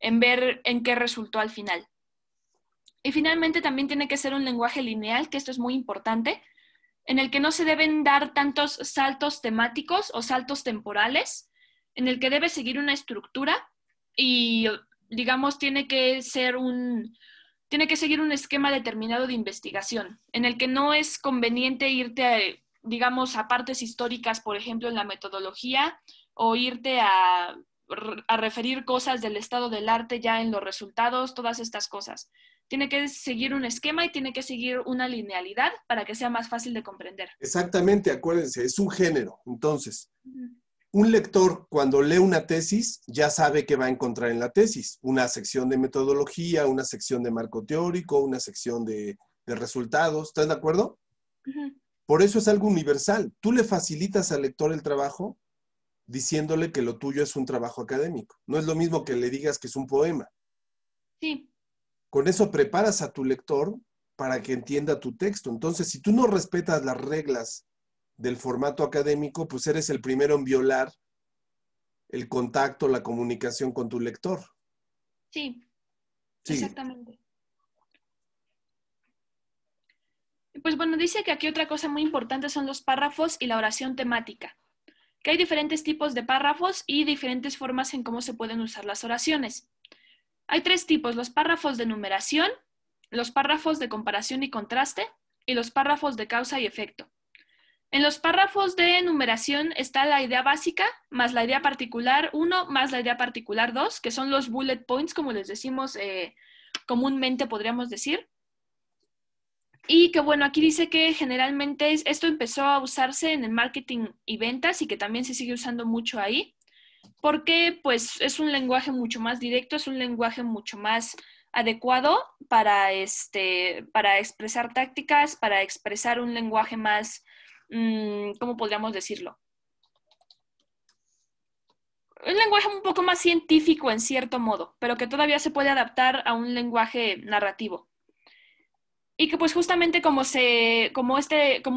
S4: en ver en qué resultó al final. Y finalmente también tiene que ser un lenguaje lineal, que esto es muy importante, en el que no se deben dar tantos saltos temáticos o saltos temporales, en el que debe seguir una estructura y, digamos, tiene que ser un, tiene que seguir un esquema determinado de investigación, en el que no es conveniente irte, a, digamos, a partes históricas, por ejemplo, en la metodología, o irte a, referir cosas del estado del arte ya en los resultados, todas estas cosas. Tiene que seguir un esquema y tiene que seguir una linealidad para que sea más fácil de comprender.
S1: Exactamente, acuérdense, es un género. Entonces, un lector cuando lee una tesis ya sabe qué va a encontrar en la tesis. Una sección de metodología, una sección de marco teórico, una sección de, resultados. ¿Estás de acuerdo? Por eso es algo universal. Tú le facilitas al lector el trabajo diciéndole que lo tuyo es un trabajo académico. No es lo mismo que le digas que es un poema. Sí. Con eso preparas a tu lector para que entienda tu texto. Entonces, si tú no respetas las reglas del formato académico, pues eres el primero en violar el contacto, la comunicación con tu lector.
S4: Sí, sí. exactamente. Pues bueno, dice que aquí otra cosa muy importante son los párrafos y la oración temática, que hay diferentes tipos de párrafos y diferentes formas en cómo se pueden usar las oraciones. Hay tres tipos, los párrafos de numeración, los párrafos de comparación y contraste y los párrafos de causa y efecto. En los párrafos de enumeración está la idea básica, más la idea particular 1, más la idea particular 2, que son los bullet points, como les decimos eh, comúnmente, podríamos decir. Y que bueno, aquí dice que generalmente esto empezó a usarse en el marketing y ventas y que también se sigue usando mucho ahí, porque pues es un lenguaje mucho más directo, es un lenguaje mucho más adecuado para, este, para expresar tácticas, para expresar un lenguaje más Mm, ¿cómo podríamos decirlo? Un lenguaje un poco más científico en cierto modo, pero que todavía se puede adaptar a un lenguaje narrativo. Y que pues justamente como, este,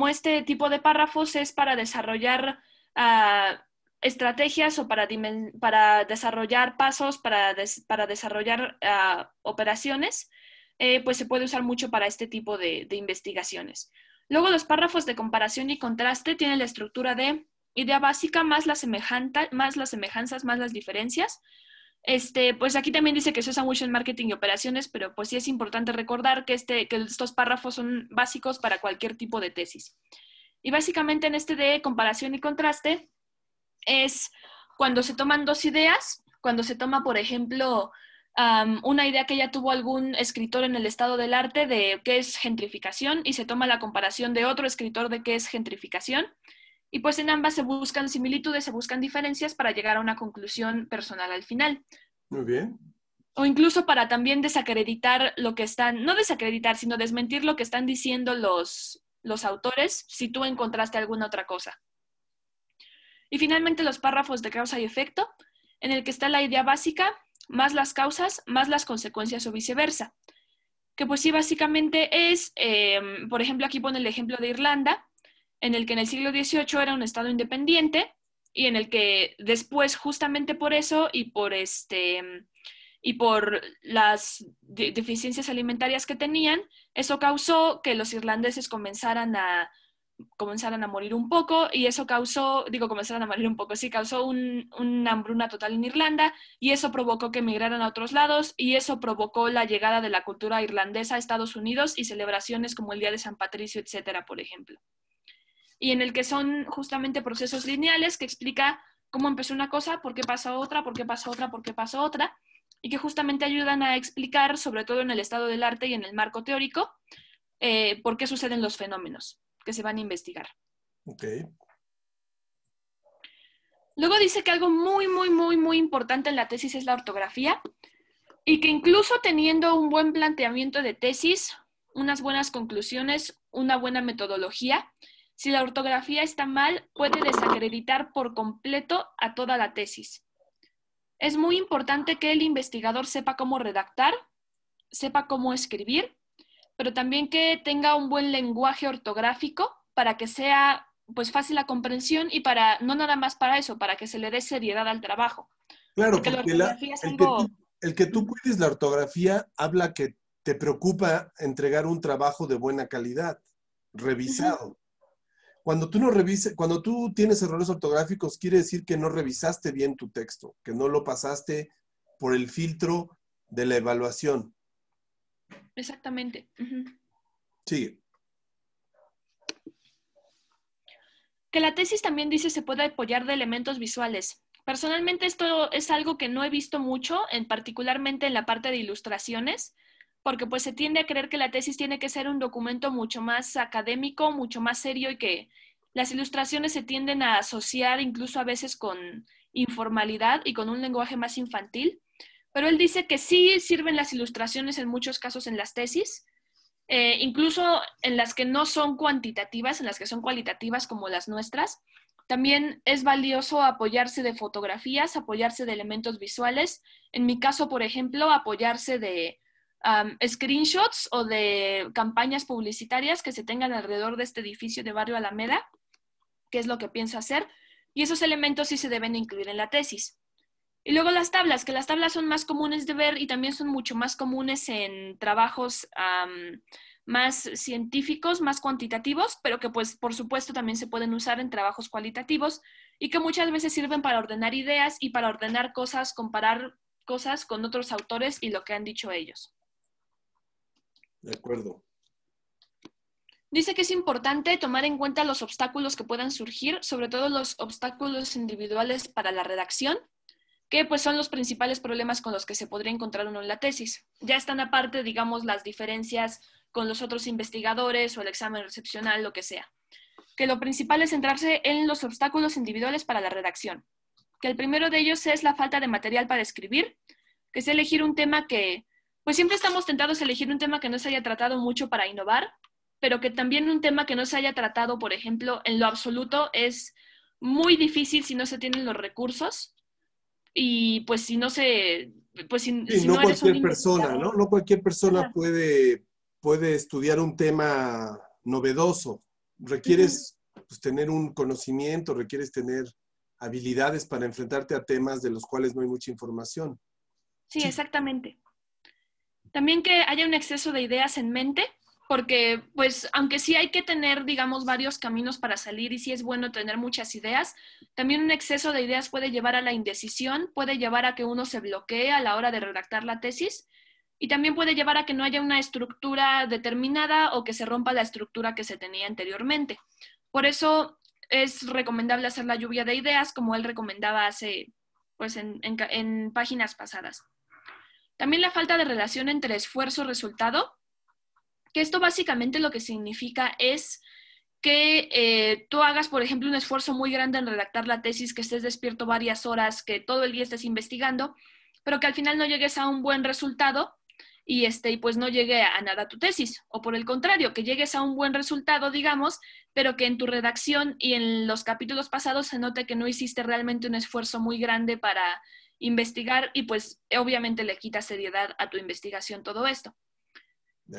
S4: este, tipo de párrafos es para desarrollar ah, estrategias o para, desarrollar pasos, para, desarrollar ah, operaciones, eh, pues se puede usar mucho para este tipo de investigaciones. Luego los párrafos de comparación y contraste tienen la estructura de idea básica más las, semejanzas, más las diferencias. Este, pues aquí también dice que se usa mucho en marketing y operaciones, pero pues sí es importante recordar que, este, que estos párrafos son básicos para cualquier tipo de tesis. Y básicamente en este de comparación y contraste es cuando se toman dos ideas, cuando se toma, por ejemplo, una idea que ya tuvo algún escritor en el estado del arte de qué es gentrificación y se toma la comparación de otro escritor de qué es gentrificación. Y pues en ambas se buscan similitudes, se buscan diferencias para llegar a una conclusión personal al final. Muy bien. O incluso para también desacreditar lo que están, no desacreditar, sino desmentir lo que están diciendo los, los autores si tú encontraste alguna otra cosa. Y finalmente los párrafos de causa y efecto, en el que está la idea básica más las causas, más las consecuencias o viceversa. Que pues sí, básicamente es, em, por ejemplo, aquí pone el ejemplo de Irlanda, en el que en el siglo XVIII era un estado independiente y en el que después, justamente por eso y por este em, y por las deficiencias alimentarias que tenían, eso causó que los irlandeses comenzaran a, comenzaron a morir un poco y eso causó, digo, comenzaron a morir un poco, sí, causó una hambruna total en Irlanda y eso provocó que emigraran a otros lados y eso provocó la llegada de la cultura irlandesa a Estados Unidos y celebraciones como el Día de San Patricio, etcétera, por ejemplo. Y en el que son justamente procesos lineales que explica cómo empezó una cosa, por qué pasó otra, por qué pasó otra, por qué pasó otra, y que justamente ayudan a explicar, sobre todo en el estado del arte y en el marco teórico, eh, por qué suceden los fenómenos que se van a investigar. Luego dice que algo muy, muy, muy, muy importante en la tesis es la ortografía y que incluso teniendo un buen planteamiento de tesis, unas buenas conclusiones, una buena metodología, si la ortografía está mal, puede desacreditar por completo a toda la tesis. Es muy importante que el investigador sepa cómo redactar, sepa cómo escribir pero también que tenga un buen lenguaje ortográfico para que sea pues fácil la comprensión y para no nada más para eso, para que se le dé seriedad al trabajo.
S1: Claro, porque, la el, que tú, cuides la ortografía habla que te preocupa entregar un trabajo de buena calidad, revisado. Cuando tú no revises, cuando tú tienes errores ortográficos, quiere decir que no revisaste bien tu texto, que no lo pasaste por el filtro de la evaluación.
S4: Exactamente. Sí. Que la tesis también dice se puede apoyar de elementos visuales. Personalmente esto es algo que no he visto mucho, en particularmente en la parte de ilustraciones, porque pues se tiende a creer que la tesis tiene que ser un documento mucho más académico, mucho más serio y que las ilustraciones se tienden a asociar incluso a veces con informalidad y con un lenguaje más infantil. Pero él dice que sí sirven las ilustraciones en muchos casos en las tesis, eh, incluso en las que no son cuantitativas, en las que son cualitativas como las nuestras. También es valioso apoyarse de fotografías, apoyarse de elementos visuales. En mi caso, por ejemplo, apoyarse de um, screenshots o de campañas publicitarias que se tengan alrededor de este edificio de Barrio Alameda, que es lo que pienso hacer. Y esos elementos sí se deben incluir en la tesis. Y luego las tablas, que las tablas son más comunes de ver y también son mucho más comunes en trabajos más científicos, más cuantitativos, pero que pues por supuesto también se pueden usar en trabajos cualitativos y que muchas veces sirven para ordenar ideas y para ordenar cosas, comparar cosas con otros autores y lo que han dicho ellos. De acuerdo. Dice que es importante tomar en cuenta los obstáculos que puedan surgir, sobre todo los obstáculos individuales para la redacción que pues son los principales problemas con los que se podría encontrar uno en la tesis. Ya están aparte, digamos, las diferencias con los otros investigadores o el examen recepcional, lo que sea. Que lo principal es centrarse en los obstáculos individuales para la redacción. Que el primero de ellos es la falta de material para escribir, que es elegir un tema que, pues siempre estamos tentados a elegir un tema que no se haya tratado mucho para innovar, pero que también un tema que no se haya tratado, por ejemplo, en lo absoluto es muy difícil si no se tienen los recursos y pues si no se... Pues si, no, cualquier persona,
S1: ¿no? No cualquier persona puede, puede estudiar un tema novedoso. Requieres pues, tener un conocimiento, requieres tener habilidades para enfrentarte a temas de los cuales no hay mucha información.
S4: sí. exactamente. También que haya un exceso de ideas en mente, porque pues aunque sí hay que tener, digamos, varios caminos para salir y sí es bueno tener muchas ideas, también un exceso de ideas puede llevar a la indecisión, puede llevar a que uno se bloquee a la hora de redactar la tesis y también puede llevar a que no haya una estructura determinada o que se rompa la estructura que se tenía anteriormente. Por eso es recomendable hacer la lluvia de ideas como él recomendaba hace, pues en, páginas pasadas. También la falta de relación entre esfuerzo-resultado que esto básicamente lo que significa es que eh, tú hagas, por ejemplo, un esfuerzo muy grande en redactar la tesis, que estés despierto varias horas, que todo el día estés investigando, pero que al final no llegues a un buen resultado y este, y pues no llegue a nada tu tesis. O por el contrario, que llegues a un buen resultado, digamos, pero que en tu redacción y en los capítulos pasados se note que no hiciste realmente un esfuerzo muy grande para investigar y pues obviamente le quita seriedad a tu investigación todo esto.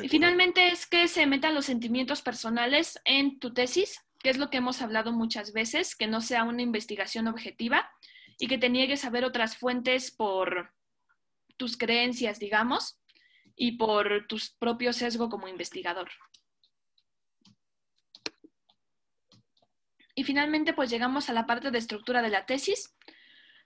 S4: Y finalmente es que se metan los sentimientos personales en tu tesis, que es lo que hemos hablado muchas veces, que no sea una investigación objetiva y que te niegues a ver otras fuentes por tus creencias, digamos, y por tu propio sesgo como investigador. Y finalmente, pues llegamos a la parte de estructura de la tesis,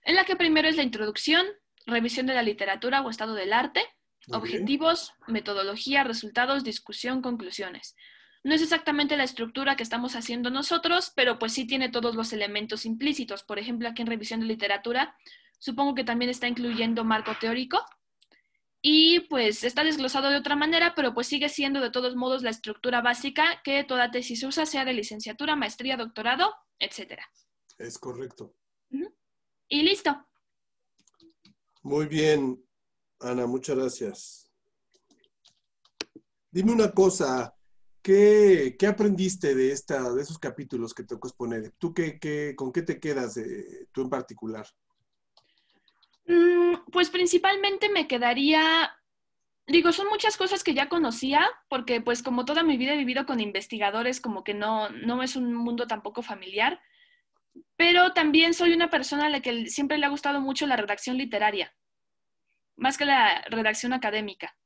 S4: en la que primero es la introducción, revisión de la literatura o estado del arte,
S2: Objetivos,
S4: metodología, resultados, discusión, conclusiones. No es exactamente la estructura que estamos haciendo nosotros, pero pues sí tiene todos los elementos implícitos. Por ejemplo, aquí en revisión de literatura, supongo que también está incluyendo marco teórico. Y pues está desglosado de otra manera, pero pues sigue siendo de todos modos la estructura básica que toda tesis usa, sea de licenciatura, maestría, doctorado, etc.
S1: Es correcto. Y listo. Muy bien. Ana, muchas gracias. Dime una cosa, ¿qué, aprendiste de, esta, de esos capítulos que tocó exponer? ¿Tú qué, con qué te quedas, tú en particular?
S4: Mm, pues principalmente me quedaría, digo, son muchas cosas que ya conocía, porque pues como toda mi vida he vivido con investigadores, como que no, no es un mundo tampoco familiar, pero también soy una persona a la que siempre le ha gustado mucho la redacción literaria más que la redacción académica.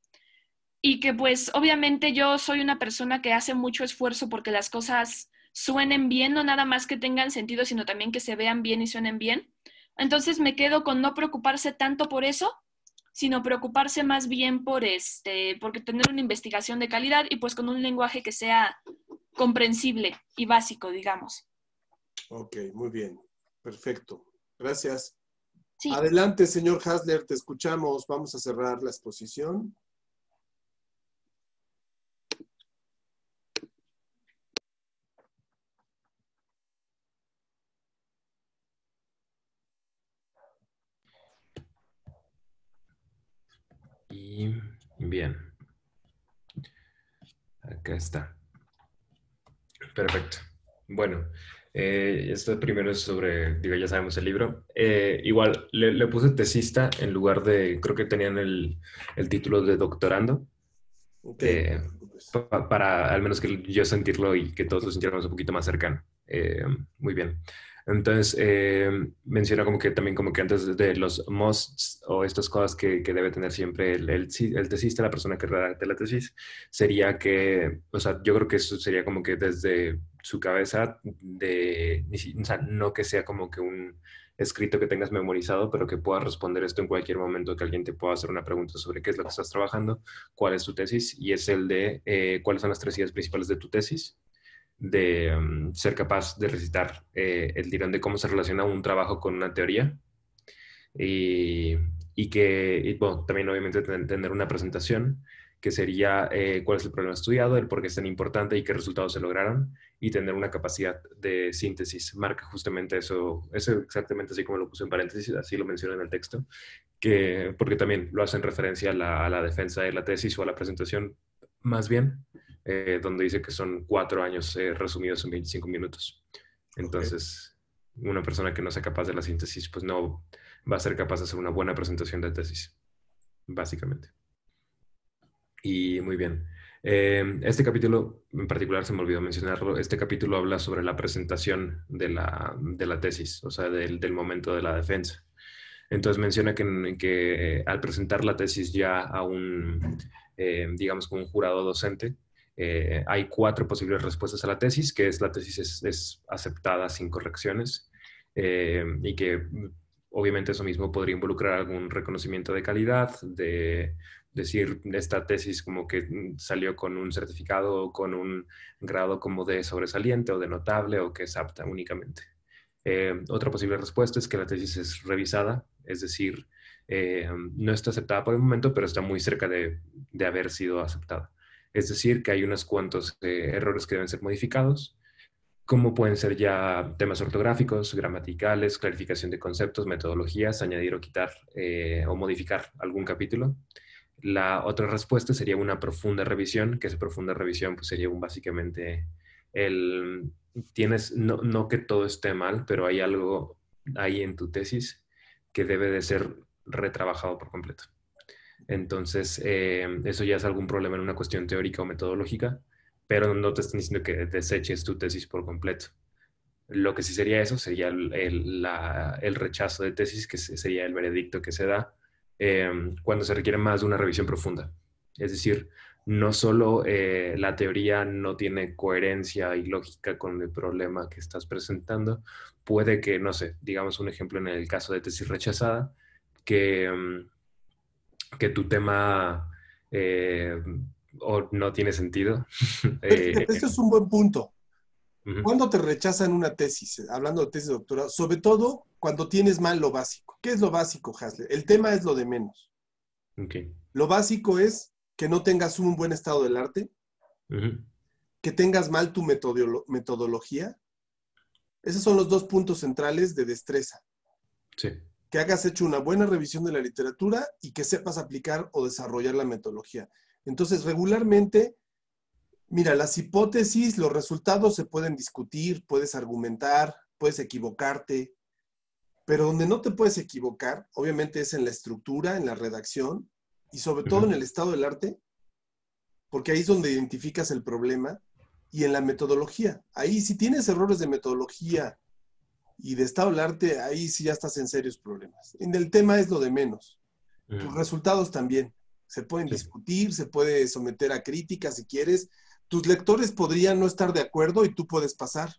S4: Y que pues obviamente yo soy una persona que hace mucho esfuerzo porque las cosas suenen bien, no nada más que tengan sentido, sino también que se vean bien y suenen bien. Entonces me quedo con no preocuparse tanto por eso, sino preocuparse más bien por este, porque tener una investigación de calidad y pues con un lenguaje que sea comprensible y básico, digamos.
S1: Ok, muy bien, perfecto. Gracias. Adelante, señor Hasler, te escuchamos. Vamos a cerrar la exposición.
S3: Y bien. Acá está. Perfecto. Bueno, eh, esto primero es sobre, digo, ya sabemos el libro. Eh, igual, le, puse tesista en lugar de, creo que tenían el, el título de doctorando. Eh, para al menos que yo sentirlo y que todos lo sintiéramos un poquito más cercano. Eh, muy bien. Entonces, menciona como que también como que antes de los musts o estas cosas que, que debe tener siempre el, el, el, tesista, la persona que redacta la tesis, sería que, o sea, yo creo que eso sería como que desde su cabeza de, no que sea como que un escrito que tengas memorizado, pero que pueda responder esto en cualquier momento que alguien te pueda hacer una pregunta sobre qué es lo que estás trabajando, cuál es tu tesis, y es el de eh, cuáles son las tres ideas principales de tu tesis, de mm, ser capaz de recitar eh, el tirón de cómo se relaciona un trabajo con una teoría, y, que, también obviamente tener una presentación, que sería eh, cuál es el problema estudiado, el por qué es tan importante y qué resultados se lograron, y tener una capacidad de síntesis. Marca justamente eso, es exactamente así como lo puse en paréntesis, así lo menciona en el texto, que, porque también lo hacen referencia a la, defensa de la tesis o a la presentación, más bien, eh, donde dice que son cuatro años eh, resumidos en 25 minutos. Entonces, una persona que no sea capaz de la síntesis, pues no va a ser capaz de hacer una buena presentación de tesis, básicamente. Y muy bien. Em, este capítulo en particular se me olvidó mencionarlo. Este capítulo habla sobre la presentación de la, tesis, o sea, del, momento de la defensa. Entonces menciona que, que al presentar la tesis ya a un, eh, digamos, con un jurado docente, eh, hay cuatro posibles respuestas a la tesis, que es la tesis es aceptada sin correcciones eh, y que obviamente eso mismo podría involucrar algún reconocimiento de calidad, de decir esta tesis como que mm, salió con un certificado o con un grado como de sobresaliente o de notable o que es apta únicamente. Eh, otra posible respuesta es que la tesis es revisada, es decir, eh, no está aceptada por el momento, pero está muy cerca de, haber sido aceptada. Es decir, que hay unos cuantos eh, errores que deben ser modificados, como pueden ser ya temas ortográficos, gramaticales, clarificación de conceptos, metodologías, añadir o quitar o modificar algún capítulo. La otra respuesta sería una profunda revisión, que esa profunda revisión pues, sería un, básicamente el, tienes, no, que todo esté mal, pero hay algo ahí en tu tesis que debe de ser retrabajado por completo. Entonces, eh, eso ya es algún problema en una cuestión teórica o metodológica, pero no te están diciendo que deseches tu tesis por completo. Lo que sí sería eso sería el rechazo de tesis, que sería el veredicto que se da Em, cuando se requiere más de una revisión profunda. Es decir, no solo eh, la teoría no tiene coherencia y lógica con el problema que estás presentando, puede que, no sé, digamos un ejemplo en el caso de tesis rechazada, que, em, que tu tema eh, o no tiene sentido. Este es
S1: un buen punto. Cuando ¿Cuándo te rechazan una tesis? Hablando de tesis de sobre todo cuando tienes mal lo básico. ¿Qué es lo básico, Hasler? El tema es lo de menos. Lo básico es que no tengas un buen estado del arte, que tengas mal tu metodología. Esos son los dos puntos centrales de destreza. Que hagas hecho una buena revisión de la literatura y que sepas aplicar o desarrollar la metodología. Entonces, regularmente, mira, las hipótesis, los resultados se pueden discutir, puedes argumentar, puedes equivocarte, pero donde no te puedes equivocar, obviamente, es en la estructura, en la redacción y sobre todo en el estado del arte, porque ahí es donde identificas el problema y en la metodología. Ahí si tienes errores de metodología y de estado del arte, ahí sí ya estás en serios problemas. En el tema es lo de menos. Tus resultados también. Se pueden discutir, se puede someter a críticas si quieres. Tus lectores podrían no estar de acuerdo y tú puedes pasar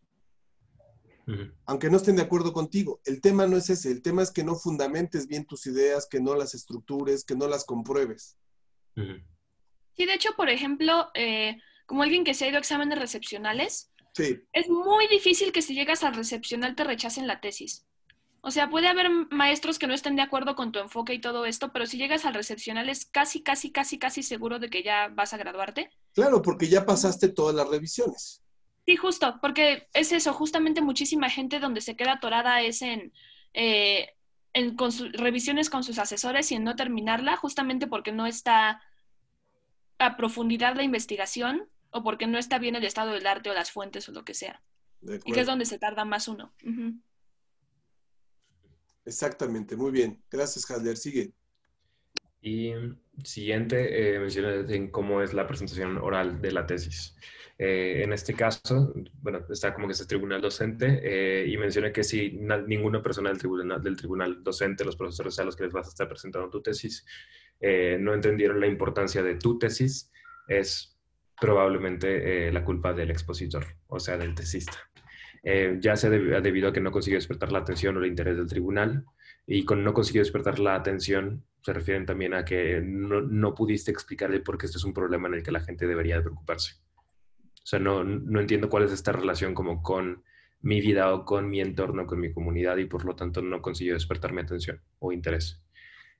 S1: aunque no estén de acuerdo contigo. El tema no es ese, el tema es que no fundamentes bien tus ideas, que no las estructures, que no las compruebes. Sí,
S4: de hecho, por ejemplo, eh, como alguien que se ha ido a exámenes recepcionales, es muy difícil que si llegas al recepcional te rechacen la tesis. O sea, puede haber maestros que no estén de acuerdo con tu enfoque y todo esto, pero si llegas al recepcional es casi, casi, casi, casi seguro de que ya vas a graduarte.
S1: Claro, porque ya pasaste todas las revisiones.
S4: Sí, justo, porque es eso, justamente muchísima gente donde se queda atorada es en, eh, con revisiones con sus asesores y en no terminarla, justamente porque no está a profundidad la investigación o porque no está bien el estado del arte o las fuentes o lo que sea. Y que es donde se tarda más uno.
S1: Exactamente, muy bien. Gracias,
S3: Hadler. Sigue. Y siguiente eh, menciona en cómo es la presentación oral de la tesis. Eh, en este caso, bueno, está como que es el tribunal docente eh, y menciona que si ninguna persona del tribunal, del tribunal docente, los profesores a los que les vas a estar presentando tu tesis, no entendieron la importancia de tu tesis, es probablemente la culpa del expositor, o sea, del tesista. ya sea debido a que no consiguió despertar la atención o el interés del tribunal, y con no consiguió despertar la atención, se refieren también a que no, no pudiste explicarle por qué este es un problema en el que la gente debería de preocuparse. O sea, no, no entiendo cuál es esta relación como con mi vida o con mi entorno, con mi comunidad y por lo tanto no consiguió despertar mi atención o interés.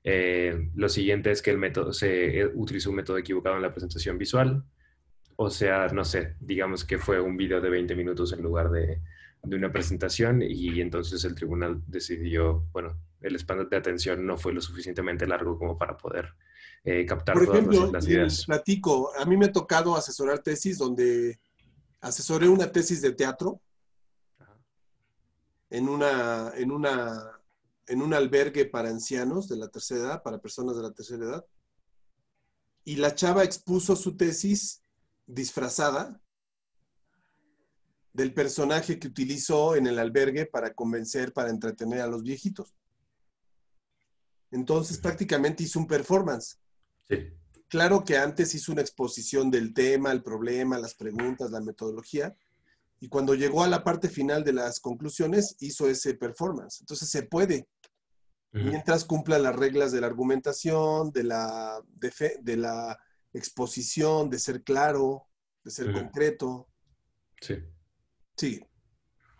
S3: Eh, lo siguiente es que el método, se eh, utilizó un método equivocado en la presentación visual. O sea, no sé, digamos que fue un video de 20 minutos en lugar de, de una presentación y entonces el tribunal decidió, bueno, el span de atención no fue lo suficientemente largo como para poder eh, captar todas las, ideas.
S1: Platico, a mí me ha tocado asesorar tesis donde asesoré una tesis de teatro en una, en una, en un albergue para ancianos de la tercera edad, para personas de la tercera edad. Y la chava expuso su tesis disfrazada del personaje que utilizó en el albergue para convencer, para entretener a los viejitos. Entonces prácticamente hizo un performance. Sí. Claro que antes hizo una exposición del tema, el problema, las preguntas, la metodología, y cuando llegó a la parte final de las conclusiones hizo ese performance. Entonces se puede, mientras cumpla las reglas de la argumentación, de la, exposición, de ser claro, de ser concreto. Sí. Sí.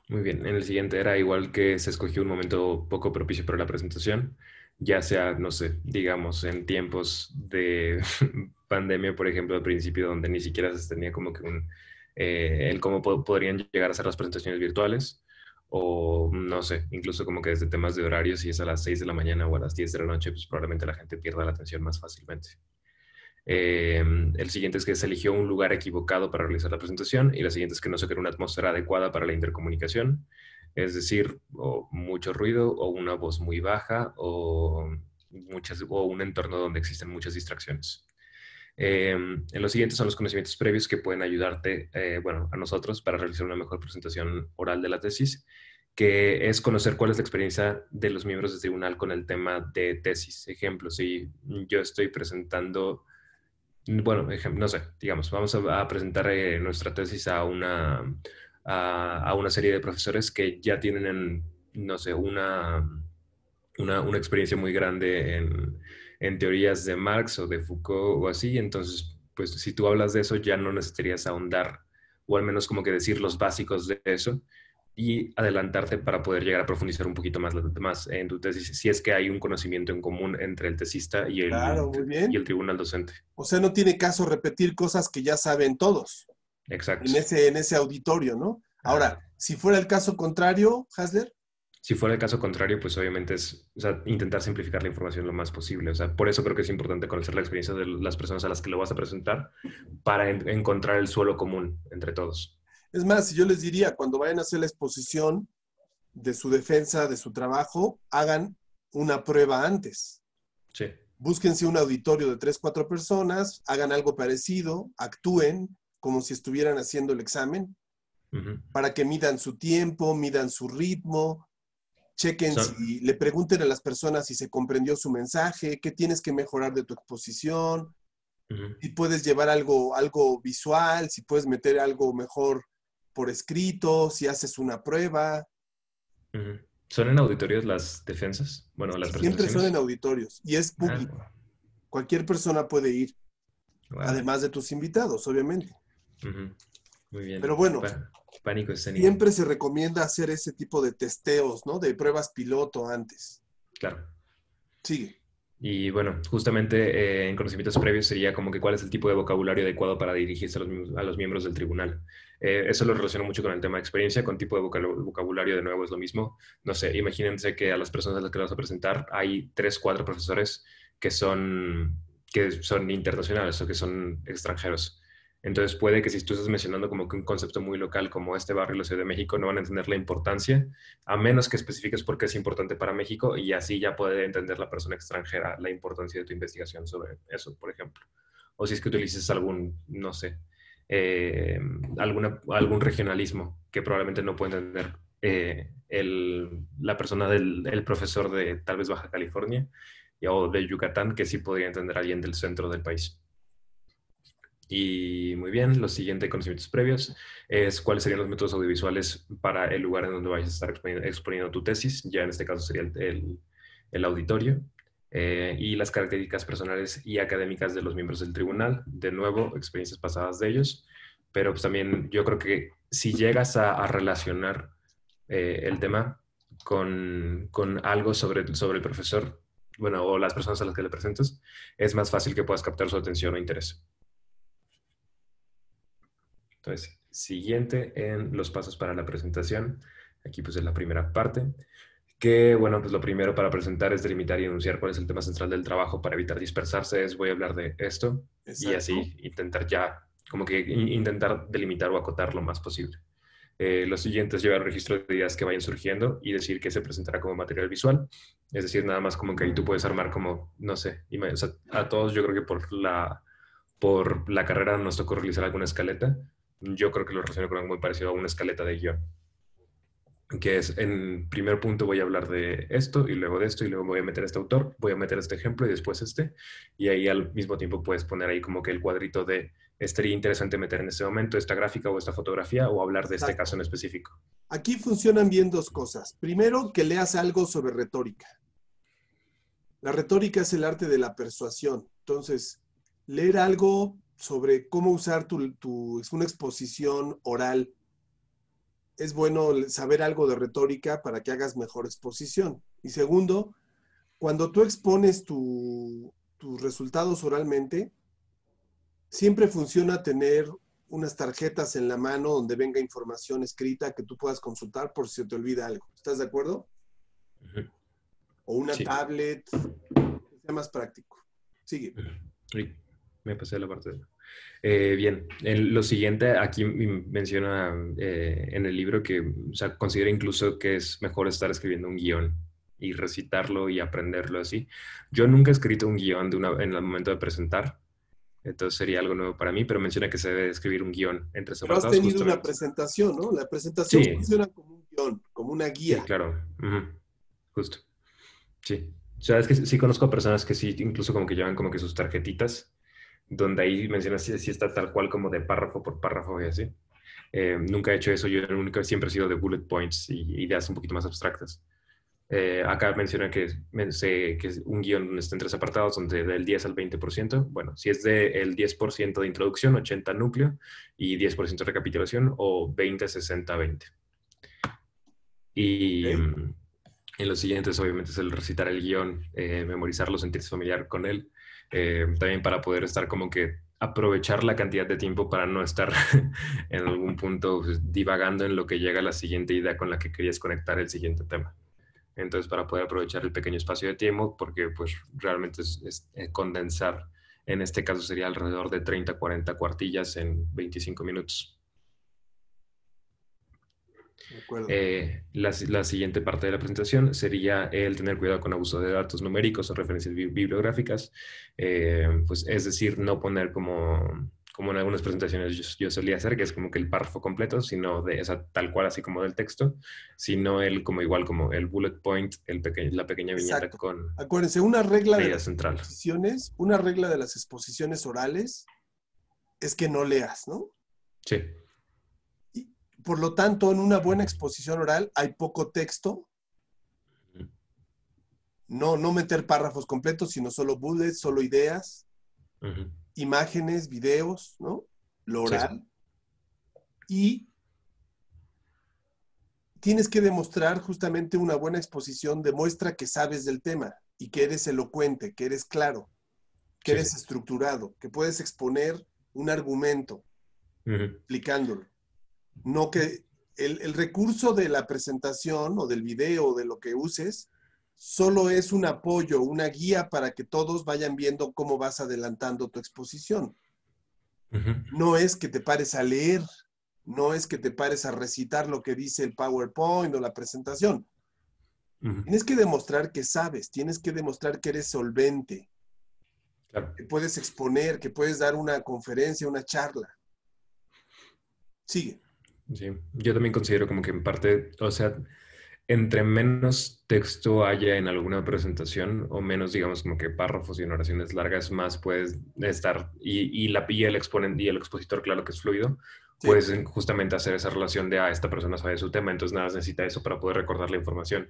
S3: Muy bien, en el siguiente era igual que se escogió un momento poco propicio para la presentación ya sea, no sé, digamos, en tiempos de pandemia, por ejemplo, al principio, donde ni siquiera se tenía como que un, eh, el cómo podrían llegar a ser las presentaciones virtuales, o no sé, incluso como que desde temas de horario, si es a las 6 de la mañana o a las 10 de la noche, pues probablemente la gente pierda la atención más fácilmente. Eh, el siguiente es que se eligió un lugar equivocado para realizar la presentación y la siguiente es que no se creó una atmósfera adecuada para la intercomunicación. Es decir, mucho ruido o una voz muy baja o, muchas, o un entorno donde existen muchas distracciones. Em, en los siguientes son los conocimientos previos que pueden ayudarte, eh, bueno, a nosotros para realizar una mejor presentación oral de la tesis, que es conocer cuál es la experiencia de los miembros del tribunal con el tema de tesis. Ejemplo, si yo estoy presentando, bueno, no sé, digamos, vamos a, presentar eh, nuestra tesis a una a, una serie de profesores que ya tienen, no sé, una, una, experiencia muy grande en, teorías de Marx o de Foucault o así. Entonces, pues si tú hablas de eso, ya no necesitarías ahondar o al menos como que decir los básicos de eso y adelantarte para poder llegar a profundizar un poquito más, más en tu tesis, si es que hay un conocimiento en común entre el tesista y el, y el tribunal docente.
S1: O sea, no tiene caso repetir cosas que ya saben todos.
S3: Exacto. En ese,
S1: en ese auditorio, ¿no? Ahora, si fuera el caso contrario, Hasler.
S3: Si fuera el caso contrario, pues obviamente es o sea, intentar simplificar la información lo más posible. O sea, por eso creo que es importante conocer la experiencia de las personas a las que lo vas a presentar para encontrar el suelo común entre todos.
S1: Es más, yo les diría, cuando vayan a hacer la exposición de su defensa, de su trabajo, hagan una prueba antes. Sí. Búsquense un auditorio de tres, cuatro personas, hagan algo parecido, actúen, como si estuvieran haciendo el examen, para que midan su tiempo, midan su ritmo, chequen le pregunten a las personas si se comprendió su mensaje, qué tienes que mejorar de tu exposición, si puedes llevar algo, algo visual, si puedes meter algo mejor por escrito, si haces una prueba.
S3: ¿Son en auditorios las defensas? Bueno, las Siempre son en
S1: auditorios y es ah. público. Cualquier persona puede ir, además de tus invitados, obviamente.
S3: Muy bien. Pero bueno, siempre se
S1: recomienda hacer ese tipo de testeos, ¿no? De pruebas piloto antes. Claro.
S3: Sigue. Y bueno, justamente eh, en conocimientos previos sería como que cuál es el tipo de vocabulario adecuado para dirigirse a los, miembros del tribunal. Eh, eso lo relaciono mucho con el tema de experiencia, con tipo de vocabulario de nuevo es lo mismo. No sé, imagínense que a las personas a las que vas a presentar hay tres, cuatro profesores que son, que son internacionales o que son extranjeros. Entonces puede que si tú estás mencionando como que un concepto muy local como este barrio de la Ciudad de México, no van a entender la importancia, a menos que especifiques por qué es importante para México y así ya puede entender la persona extranjera la importancia de tu investigación sobre eso, por ejemplo. O si es que utilices algún, no sé, eh, algún regionalismo que probablemente no puede entender eh, la persona del profesor de tal vez Baja California o de Yucatán, que sí podría entender alguien del centro del país. Y muy bien, lo siguiente, conocimientos previos, es cuáles serían los métodos audiovisuales para el lugar en donde vayas a estar exponiendo, tu tesis, ya en este caso sería el, auditorio, eh, y las características personales y académicas de los miembros del tribunal, de nuevo, experiencias pasadas de ellos, pero pues, también yo creo que si llegas a, relacionar eh, el tema con, con, algo sobre, sobre el profesor, bueno, o las personas a las que le presentas, es más fácil que puedas captar su atención o interés. Entonces, siguiente en los pasos para la presentación. Aquí pues es la primera parte. Que bueno, pues lo primero para presentar es delimitar y enunciar cuál es el tema central del trabajo para evitar dispersarse. Es voy a hablar de esto y así intentar ya, como que intentar delimitar o acotar lo más posible. Eh, siguiente es llevar registro de ideas que vayan surgiendo y decir que se presentará como material visual. Es decir, nada más como que ahí tú puedes armar como, no sé, o a todos yo creo que por la, por la carrera nos tocó realizar alguna escaleta yo creo que lo relaciono con algo muy parecido a una escaleta de guión. Que es, en primer punto voy a hablar de esto y luego de esto y luego voy a meter a este autor, voy a meter este ejemplo y después este. Y ahí al mismo tiempo puedes poner ahí como que el cuadrito de estaría interesante meter en ese momento esta gráfica o esta fotografía o hablar de este caso en específico.
S1: Aquí funcionan bien dos cosas. Primero, que leas algo sobre retórica. La retórica es el arte de la persuasión. Entonces, leer algo sobre cómo usar tu, tu, una exposición oral. Es bueno saber algo de retórica para que hagas mejor exposición. Y segundo, cuando tú expones tus resultados oralmente, siempre funciona tener unas tarjetas en la mano donde venga información escrita que tú puedas consultar por si te olvida algo. ¿Estás de acuerdo? O una tablet, sea más práctico. Sigue
S3: me pasé la parte de... Eh, bien, en lo siguiente, aquí menciona eh, en el libro que o considera incluso que es mejor estar escribiendo un guión y recitarlo y aprenderlo así. Yo nunca he escrito un guión de una, en el momento de presentar, entonces sería algo nuevo para mí, pero menciona que se debe escribir un guión entre Pero has tenido una
S1: presentación, ¿no? La presentación funciona como un guión, como una guía.
S3: claro, justo. Sí. O sea, es que sí conozco personas que sí, incluso como que llevan como que sus tarjetitas donde ahí mencionas si, si, está tal cual como de párrafo por párrafo y así. Eh, nunca he hecho eso, yo siempre he sido de bullet points y ideas un poquito más abstractas. Eh, acá menciona que, es un guión está en tres apartados, donde del 10 al 20%. Bueno, si es del 10% de introducción, 80 núcleo y 10% de recapitulación, o 20, 60, 20. Y mm, en los siguientes, obviamente, es el recitar el guión, eh, memorizarlo, sentirse familiar con él, eh, también para poder estar como que aprovechar la cantidad de tiempo para no estar en algún punto pues, divagando en lo que llega la siguiente idea con la que querías conectar el siguiente tema. Entonces, para poder aprovechar el pequeño espacio de tiempo, porque pues realmente es, es eh, condensar, en este caso sería alrededor de 30, 40 cuartillas en 25 minutos. Eh, la, siguiente parte de la presentación sería el tener cuidado con abuso de datos numéricos o referencias bibliográficas, eh, pues, es decir, no poner como, como en algunas presentaciones yo, solía hacer, que es como que el párrafo completo, sino de esa tal cual así como del texto, sino el como igual como el bullet point, el la pequeña viñeta con...
S1: Acuérdense, una
S3: regla de las
S1: exposiciones, una regla de las exposiciones orales es que no leas, ¿no? Sí por lo tanto, en una buena exposición oral hay poco texto. No, no meter párrafos completos, sino solo bullets, solo ideas, imágenes, videos, ¿no? Lo oral. Y tienes que demostrar justamente una buena exposición, demuestra que sabes del tema y que eres elocuente, que eres claro, que eres estructurado, que puedes exponer un argumento explicándolo no que el, recurso de la presentación o del video o de lo que uses solo es un apoyo, una guía para que todos vayan viendo cómo vas adelantando tu exposición. No es que te pares a leer, no es que te pares a recitar lo que dice el PowerPoint o la presentación. Tienes que demostrar que sabes, tienes que demostrar que eres solvente, que puedes exponer, que puedes dar una conferencia, una charla. Sigue. Sí,
S3: yo también considero como que en parte, o sea, entre menos texto haya en alguna presentación o menos, digamos, como que párrafos y en oraciones largas, más puedes estar, y, y la, y el, exponen, y el expositor, claro que es fluido, puedes justamente hacer esa relación de, ah, esta persona sabe su tema, entonces nada, necesita eso para poder recordar la información.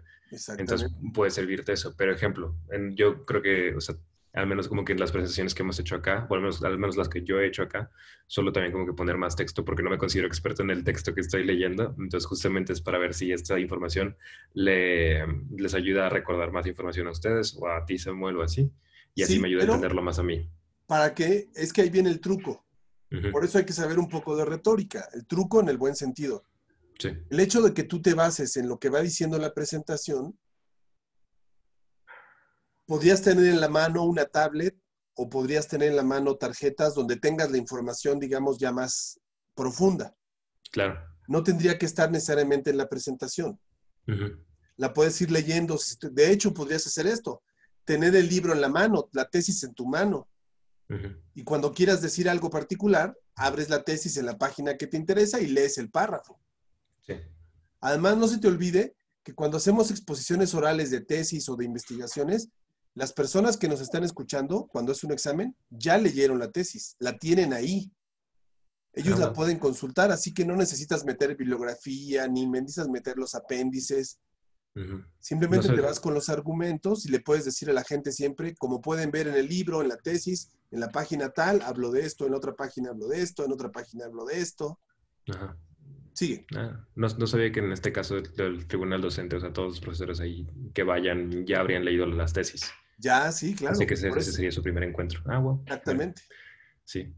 S3: Entonces puede servirte eso. Pero ejemplo, en, yo creo que, o sea, al menos como que en las presentaciones que hemos hecho acá, o al menos, las que yo he hecho acá, solo también como que poner más texto porque no me considero experto en el texto que estoy leyendo. Entonces justamente es para ver si esta información le, les ayuda a recordar más información a ustedes o a ti Samuel o así. Y así me ayuda a entenderlo más a mí.
S1: ¿Para qué? Es que ahí viene el truco. Por eso hay que saber un poco de retórica, el truco en el buen sentido. Sí. El hecho de que tú te bases en lo que va diciendo la presentación podrías tener en la mano una tablet o podrías tener en la mano tarjetas donde tengas la información, digamos, ya más profunda. Claro. No tendría que estar necesariamente en la presentación. La puedes ir leyendo. De hecho, podrías hacer esto. Tener el libro en la mano, la tesis en tu mano. Y cuando quieras decir algo particular, abres la tesis en la página que te interesa y lees el párrafo. Sí. Además, no se te olvide que cuando hacemos exposiciones orales de tesis o de investigaciones, las personas que nos están escuchando cuando es un examen ya leyeron la tesis, la tienen ahí. Ellos la pueden consultar, así que no necesitas meter bibliografía ni necesitas meter los apéndices. Simplemente te vas con los argumentos y le puedes decir a la gente siempre, como pueden ver en el libro, en la tesis, en la página tal, hablo de esto, en otra página hablo de esto, en otra página hablo de esto.
S3: Ajá. Sigue. Ah, no, sabía que en este caso del tribunal docente, o sea, todos los profesores ahí que vayan ya habrían leído las tesis. Ya, sí,
S1: claro. Así que ese, sería
S3: su primer encuentro.
S1: Ah, wow. Exactamente.
S3: sí.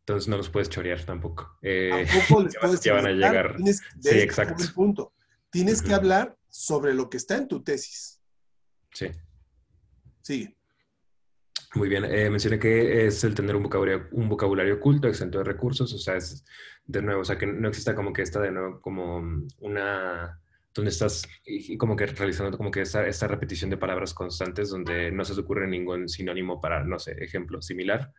S3: Entonces no los puedes chorear tampoco. Eh, tampoco ya van a llegar. sí, exacto.
S1: punto. Tienes que hablar sobre lo que está en tu tesis. Sí. Sigue.
S3: Muy bien, eh, mencioné que es el tener un vocabulario, un vocabulario oculto, exento de recursos, o sea, es de nuevo, o sea, que no exista como que esta de nuevo como mm, una donde estás como que realizando como que esta, esta, repetición de palabras constantes donde no se te ocurre ningún sinónimo para, no sé, ejemplo similar.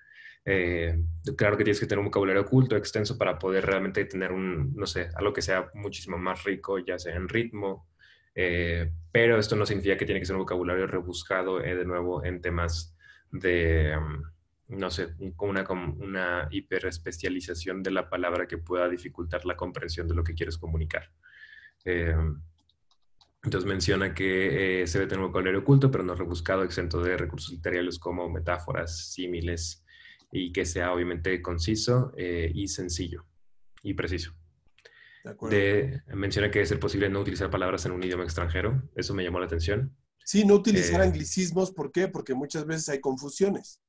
S3: Eh, claro que tienes que tener un vocabulario oculto, extenso, para poder realmente tener un, no sé, algo que sea muchísimo más rico, ya sea en ritmo, eh, pero esto no significa que tiene que ser un vocabulario rebuscado, eh, de nuevo, en temas de, um, no sé, una, una hiperespecialización de la palabra que pueda dificultar la comprensión de lo que quieres comunicar. Eh, entonces menciona que eh, se debe tener un vocabulario oculto, pero no rebuscado, exento de recursos literarios como metáforas, símiles, y que sea obviamente conciso eh, y sencillo y preciso. De menciona que es ser posible no utilizar palabras en un idioma extranjero. Eso me llamó la atención.
S1: Sí, no utilizar anglicismos. ¿Por qué? Porque muchas veces hay confusiones.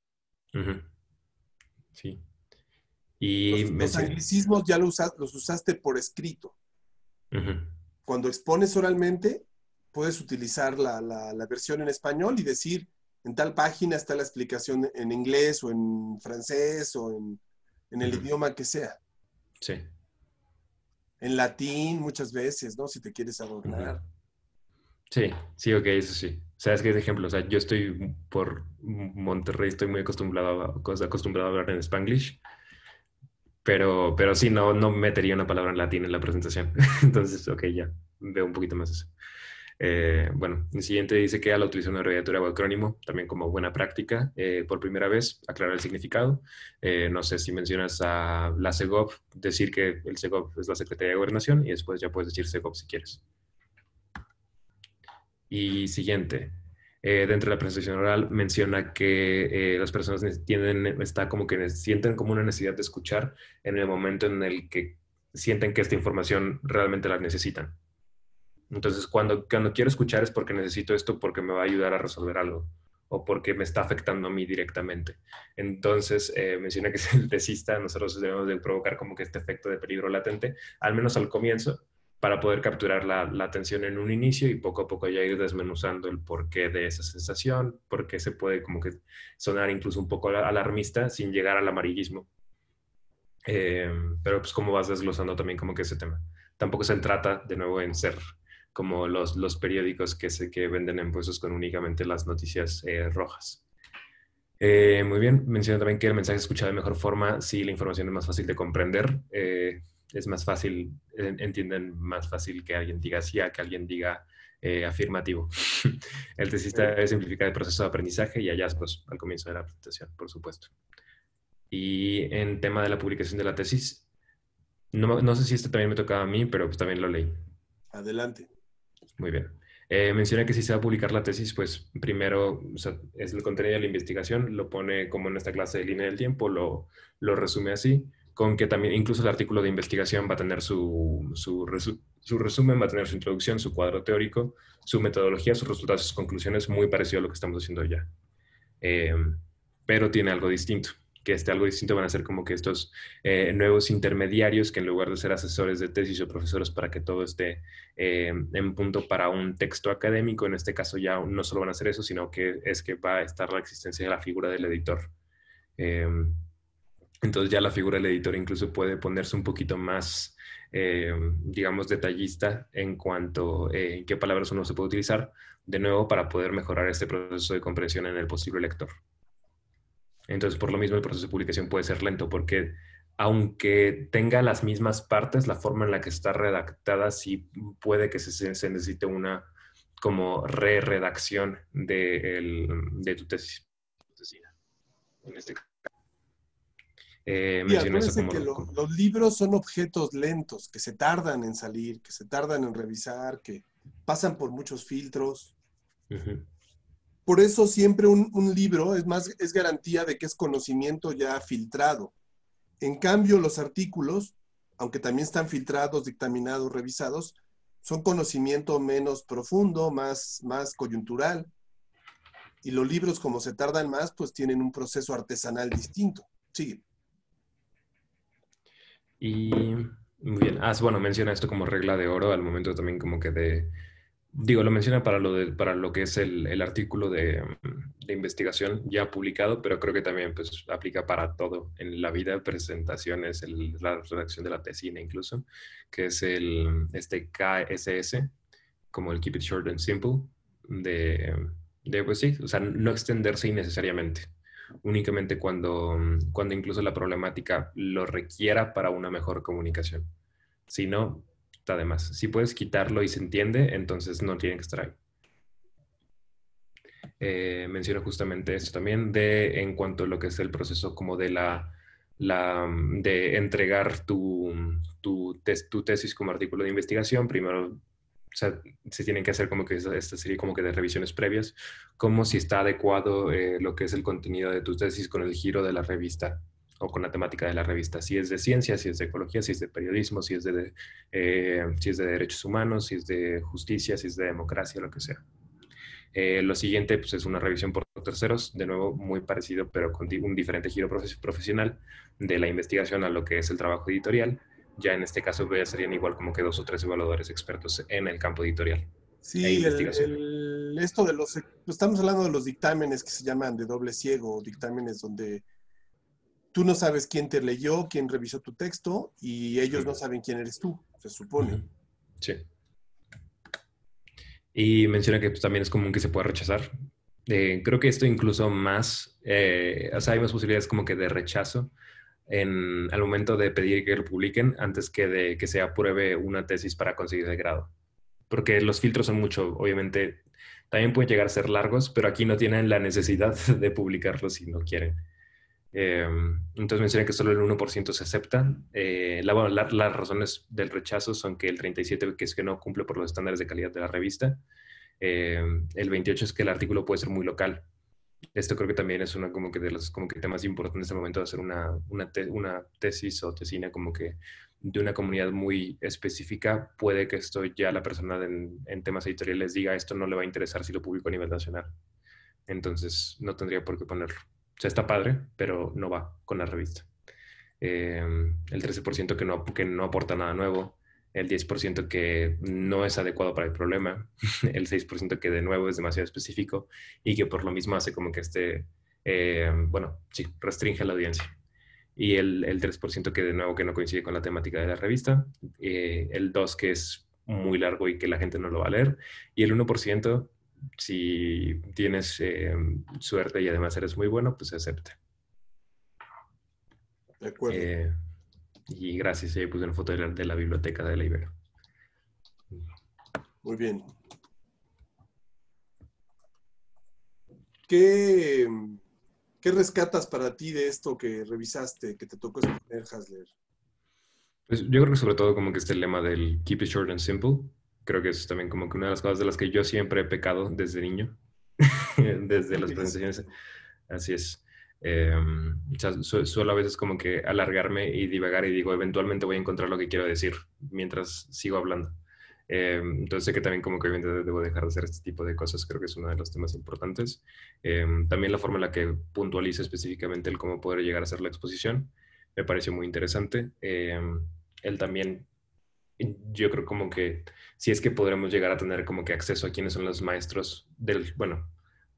S3: Sí. Y los,
S1: anglicismos ya los, usaste por escrito cuando expones oralmente, puedes utilizar la, la, versión en español y decir, en tal página está la explicación en inglés o en francés o en, en el idioma que sea. Sí. En latín muchas veces, ¿no? Si te quieres adornar.
S3: Sí, sí, ok, eso sí. ¿Sabes sea, es que es ejemplo, o sea, yo estoy por Monterrey, estoy muy acostumbrado a, acostumbrado a hablar en spanglish pero, pero sí, no, no metería una palabra en latín en la presentación. Entonces, ok, ya veo un poquito más eso. Eh, bueno, el siguiente dice que al utilizar una abreviatura o acrónimo, también como buena práctica, eh, por primera vez, aclarar el significado. Eh, no sé si mencionas a la SEGOV, decir que el SEGOV es la Secretaría de Gobernación y después ya puedes decir SEGOV si quieres. Y siguiente, eh, dentro de la presentación oral menciona que eh, las personas tienen, eh, está como que sienten como una necesidad de escuchar en el momento en el que sienten que esta información realmente la necesitan. Entonces, cuando, cuando quiero escuchar es porque necesito esto, porque me va a ayudar a resolver algo o porque me está afectando a mí directamente. Entonces, menciona que es el desista, nosotros debemos de provocar como que este efecto de peligro latente, al menos al comienzo, para poder capturar la, atención en un inicio y poco a poco ya ir desmenuzando el porqué de esa sensación, por qué se puede como que sonar incluso un poco alarmista sin llegar al amarillismo. Em, pero pues cómo vas desglosando también como que ese tema. Tampoco se trata de nuevo en ser como los, los periódicos que, se, que venden en puestos con únicamente las noticias eh, rojas. Eh, muy bien, menciona también que el mensaje escuchado de mejor forma si la información es más fácil de comprender eh, es más fácil, entienden más fácil que alguien diga sí a que alguien diga eh, afirmativo. el tesista es simplificar el proceso de aprendizaje y hallazgos al comienzo de la presentación, por supuesto. Y en tema de la publicación de la tesis, no, sé si este también me tocaba a mí, pero pues también lo leí. Adelante. Muy bien. Eh, menciona que si se va a publicar la tesis, pues primero es el contenido de la investigación, lo pone como en esta clase de línea del tiempo, lo, lo resume así con que también incluso el artículo de investigación va a tener su, resumen, va a tener su introducción, su cuadro teórico, su metodología, sus resultados, sus conclusiones, muy parecido a lo que estamos haciendo ya. Eh, pero tiene algo distinto, que este algo distinto van a ser como que estos eh, nuevos intermediarios que en lugar de ser asesores de tesis o profesores para que todo esté eh, en punto para un texto académico, en este caso ya no solo van a ser eso, sino que es que va a estar la existencia de la figura del editor entonces ya la figura del editor incluso puede ponerse un poquito más, eh, digamos, detallista en cuanto eh, en qué palabras uno se puede utilizar, de nuevo, para poder mejorar este proceso de comprensión en el posible lector. Entonces, por lo mismo, el proceso de publicación puede ser lento, porque aunque tenga las mismas partes, la forma en la que está redactada sí puede que se, necesite una como re-redacción de, de, tu tesis. En este caso. Eh, que
S1: los libros son objetos lentos, que se tardan en salir, que se tardan en revisar, que pasan por muchos filtros. Por eso siempre un, libro es más, es garantía de que es conocimiento ya filtrado. En cambio, los artículos, aunque también están filtrados, dictaminados, revisados, son conocimiento menos profundo, más, más coyuntural. Y los libros, como se tardan más, pues tienen un proceso artesanal distinto. sí
S3: y muy bien. Ah, bueno, menciona esto como regla de oro al momento también como que de... Digo, lo menciona para lo, de, para lo que es el, artículo de, investigación ya publicado, pero creo que también pues, aplica para todo en la vida, presentaciones, el, la redacción de la tesina incluso, que es el, este KSS, como el Keep It Short and Simple, de, de pues sí, o sea, no extenderse innecesariamente únicamente cuando, mm, cuando incluso la problemática lo requiera para una mejor comunicación. Si no, está de Si puedes quitarlo y se entiende, entonces no tiene que estar ahí. Eh, menciono justamente esto también de en cuanto a lo que es el proceso como de la, la mm, de entregar tu, mm, tu, tu tesis como artículo de investigación, primero o sea, se tienen que hacer como que esta, serie como que de revisiones previas, como si está adecuado eh, lo que es el contenido de tu tesis con el giro de la revista o con la temática de la revista, si es de ciencia, si es de ecología, si es de periodismo, si es de, eh, si es de derechos humanos, si es de justicia, si es de democracia, lo que sea. Eh, lo siguiente pues, es una revisión por terceros, de nuevo muy parecido, pero con un diferente giro profesional de la investigación a lo que es el trabajo editorial ya en este caso ya serían igual como que dos o tres evaluadores expertos en el campo editorial.
S1: Sí, e esto de los, pues, estamos hablando de los dictámenes que se llaman de doble ciego, dictámenes donde tú no sabes quién te leyó, quién revisó tu texto y ellos no saben quién eres tú, se supone.
S3: Sí. Y menciona que pues, también es común que se pueda rechazar. Eh, creo que esto incluso más, eh, hay más posibilidades como que de rechazo en, al momento de pedir que lo publiquen antes que de que se apruebe una tesis para conseguir el grado. Porque los filtros son mucho, obviamente, también pueden llegar a ser largos, pero aquí no tienen la necesidad de publicarlo si no quieren. Eh, entonces mencionan que solo el 1% se acepta. Eh, las razones del rechazo son que el 37% que es que no cumple por los estándares de calidad de la revista, eh, el 28% es que el artículo puede ser muy local, esto creo que también es una como que de los como que temas importantes en este momento de hacer una, tesis o tesina como que de una comunidad muy específica, puede que esto ya la persona en, temas editoriales diga esto no le va a interesar si lo publico a nivel nacional. Entonces no tendría por qué ponerlo. O sea, está padre, pero no va con la revista. Em, el 13% que no, que no aporta nada nuevo, el 10% que no es adecuado para el problema, el 6% que de nuevo es demasiado específico y que por lo mismo hace como que esté eh, bueno, sí, restringe la audiencia. Y el, 3% que de nuevo que no coincide con la temática de la revista, eh, el 2% que es muy largo y que la gente no lo va a leer, y el 1% si tienes eh, suerte y además eres muy bueno, pues acepta. De acuerdo. Y gracias, ahí eh, puse una foto de la, de la biblioteca de la Ibero. Muy
S1: bien. ¿Qué, ¿Qué rescatas para ti de esto que revisaste, que te tocó escoger, Hasler?
S3: Pues, yo creo que sobre todo como que este lema del keep it short and simple, creo que es también como que una de las cosas de las que yo siempre he pecado desde niño, desde las presentaciones. Así es. Eh, a veces como que alargarme y divagar y digo, eventualmente voy a encontrar lo que quiero decir mientras sigo hablando. Em, entonces sé que también como que obviamente debo dejar de hacer este tipo de cosas, creo que es uno de los temas importantes. Em, también la forma en la que puntualiza específicamente el cómo poder llegar a hacer la exposición, me pareció muy interesante. él también yo creo como que si es que podremos llegar a tener como que acceso a quienes son los maestros del, bueno,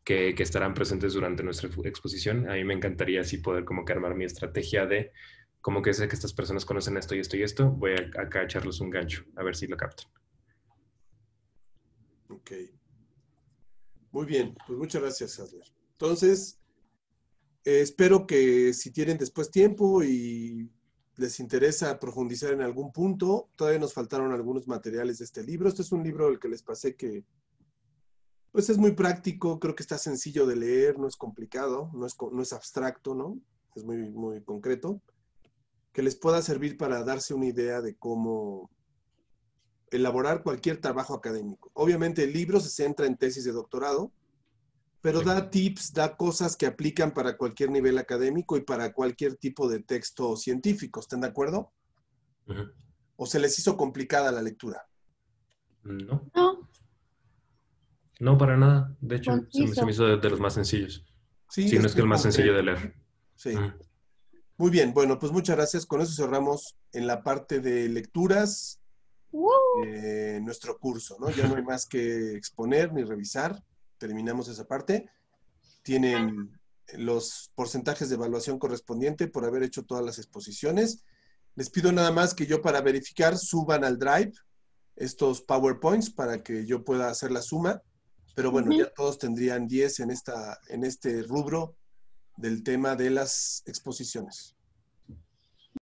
S3: que, estarán presentes durante nuestra exposición. A mí me encantaría así poder como que armar mi estrategia de como que sé que estas personas conocen esto y esto y esto, voy a, acá a echarles un gancho, a ver si lo captan.
S1: Ok. Muy bien, pues muchas gracias, Hasler. Entonces, eh, espero que si tienen después tiempo y les interesa profundizar en algún punto, todavía nos faltaron algunos materiales de este libro. Este es un libro el que les pasé que pues es muy práctico, creo que está sencillo de leer, no es complicado, no es, abstracto, ¿no? Es muy, muy concreto. Que les pueda servir para darse una idea de cómo elaborar cualquier trabajo académico. Obviamente el libro se centra en tesis de doctorado, pero da tips, da cosas que aplican para cualquier nivel académico y para cualquier tipo de texto científico. ¿Están de acuerdo? ¿O se les hizo complicada la lectura? No. No.
S3: No, para nada. De
S1: hecho, se me, hizo
S3: de, los más sencillos.
S1: Sí, no es que el más sencillo de leer. Sí. Mm. Muy bien, bueno, pues muchas gracias. Con eso cerramos en la parte de lecturas eh, nuestro curso, ¿no? Ya no hay más que exponer ni revisar. Terminamos esa parte. Tienen los porcentajes de evaluación correspondiente por haber hecho todas las exposiciones. Les pido nada más que yo para verificar suban al Drive estos PowerPoints para que yo pueda hacer la suma pero bueno, ya todos tendrían 10 en, esta, en este rubro del tema de las exposiciones.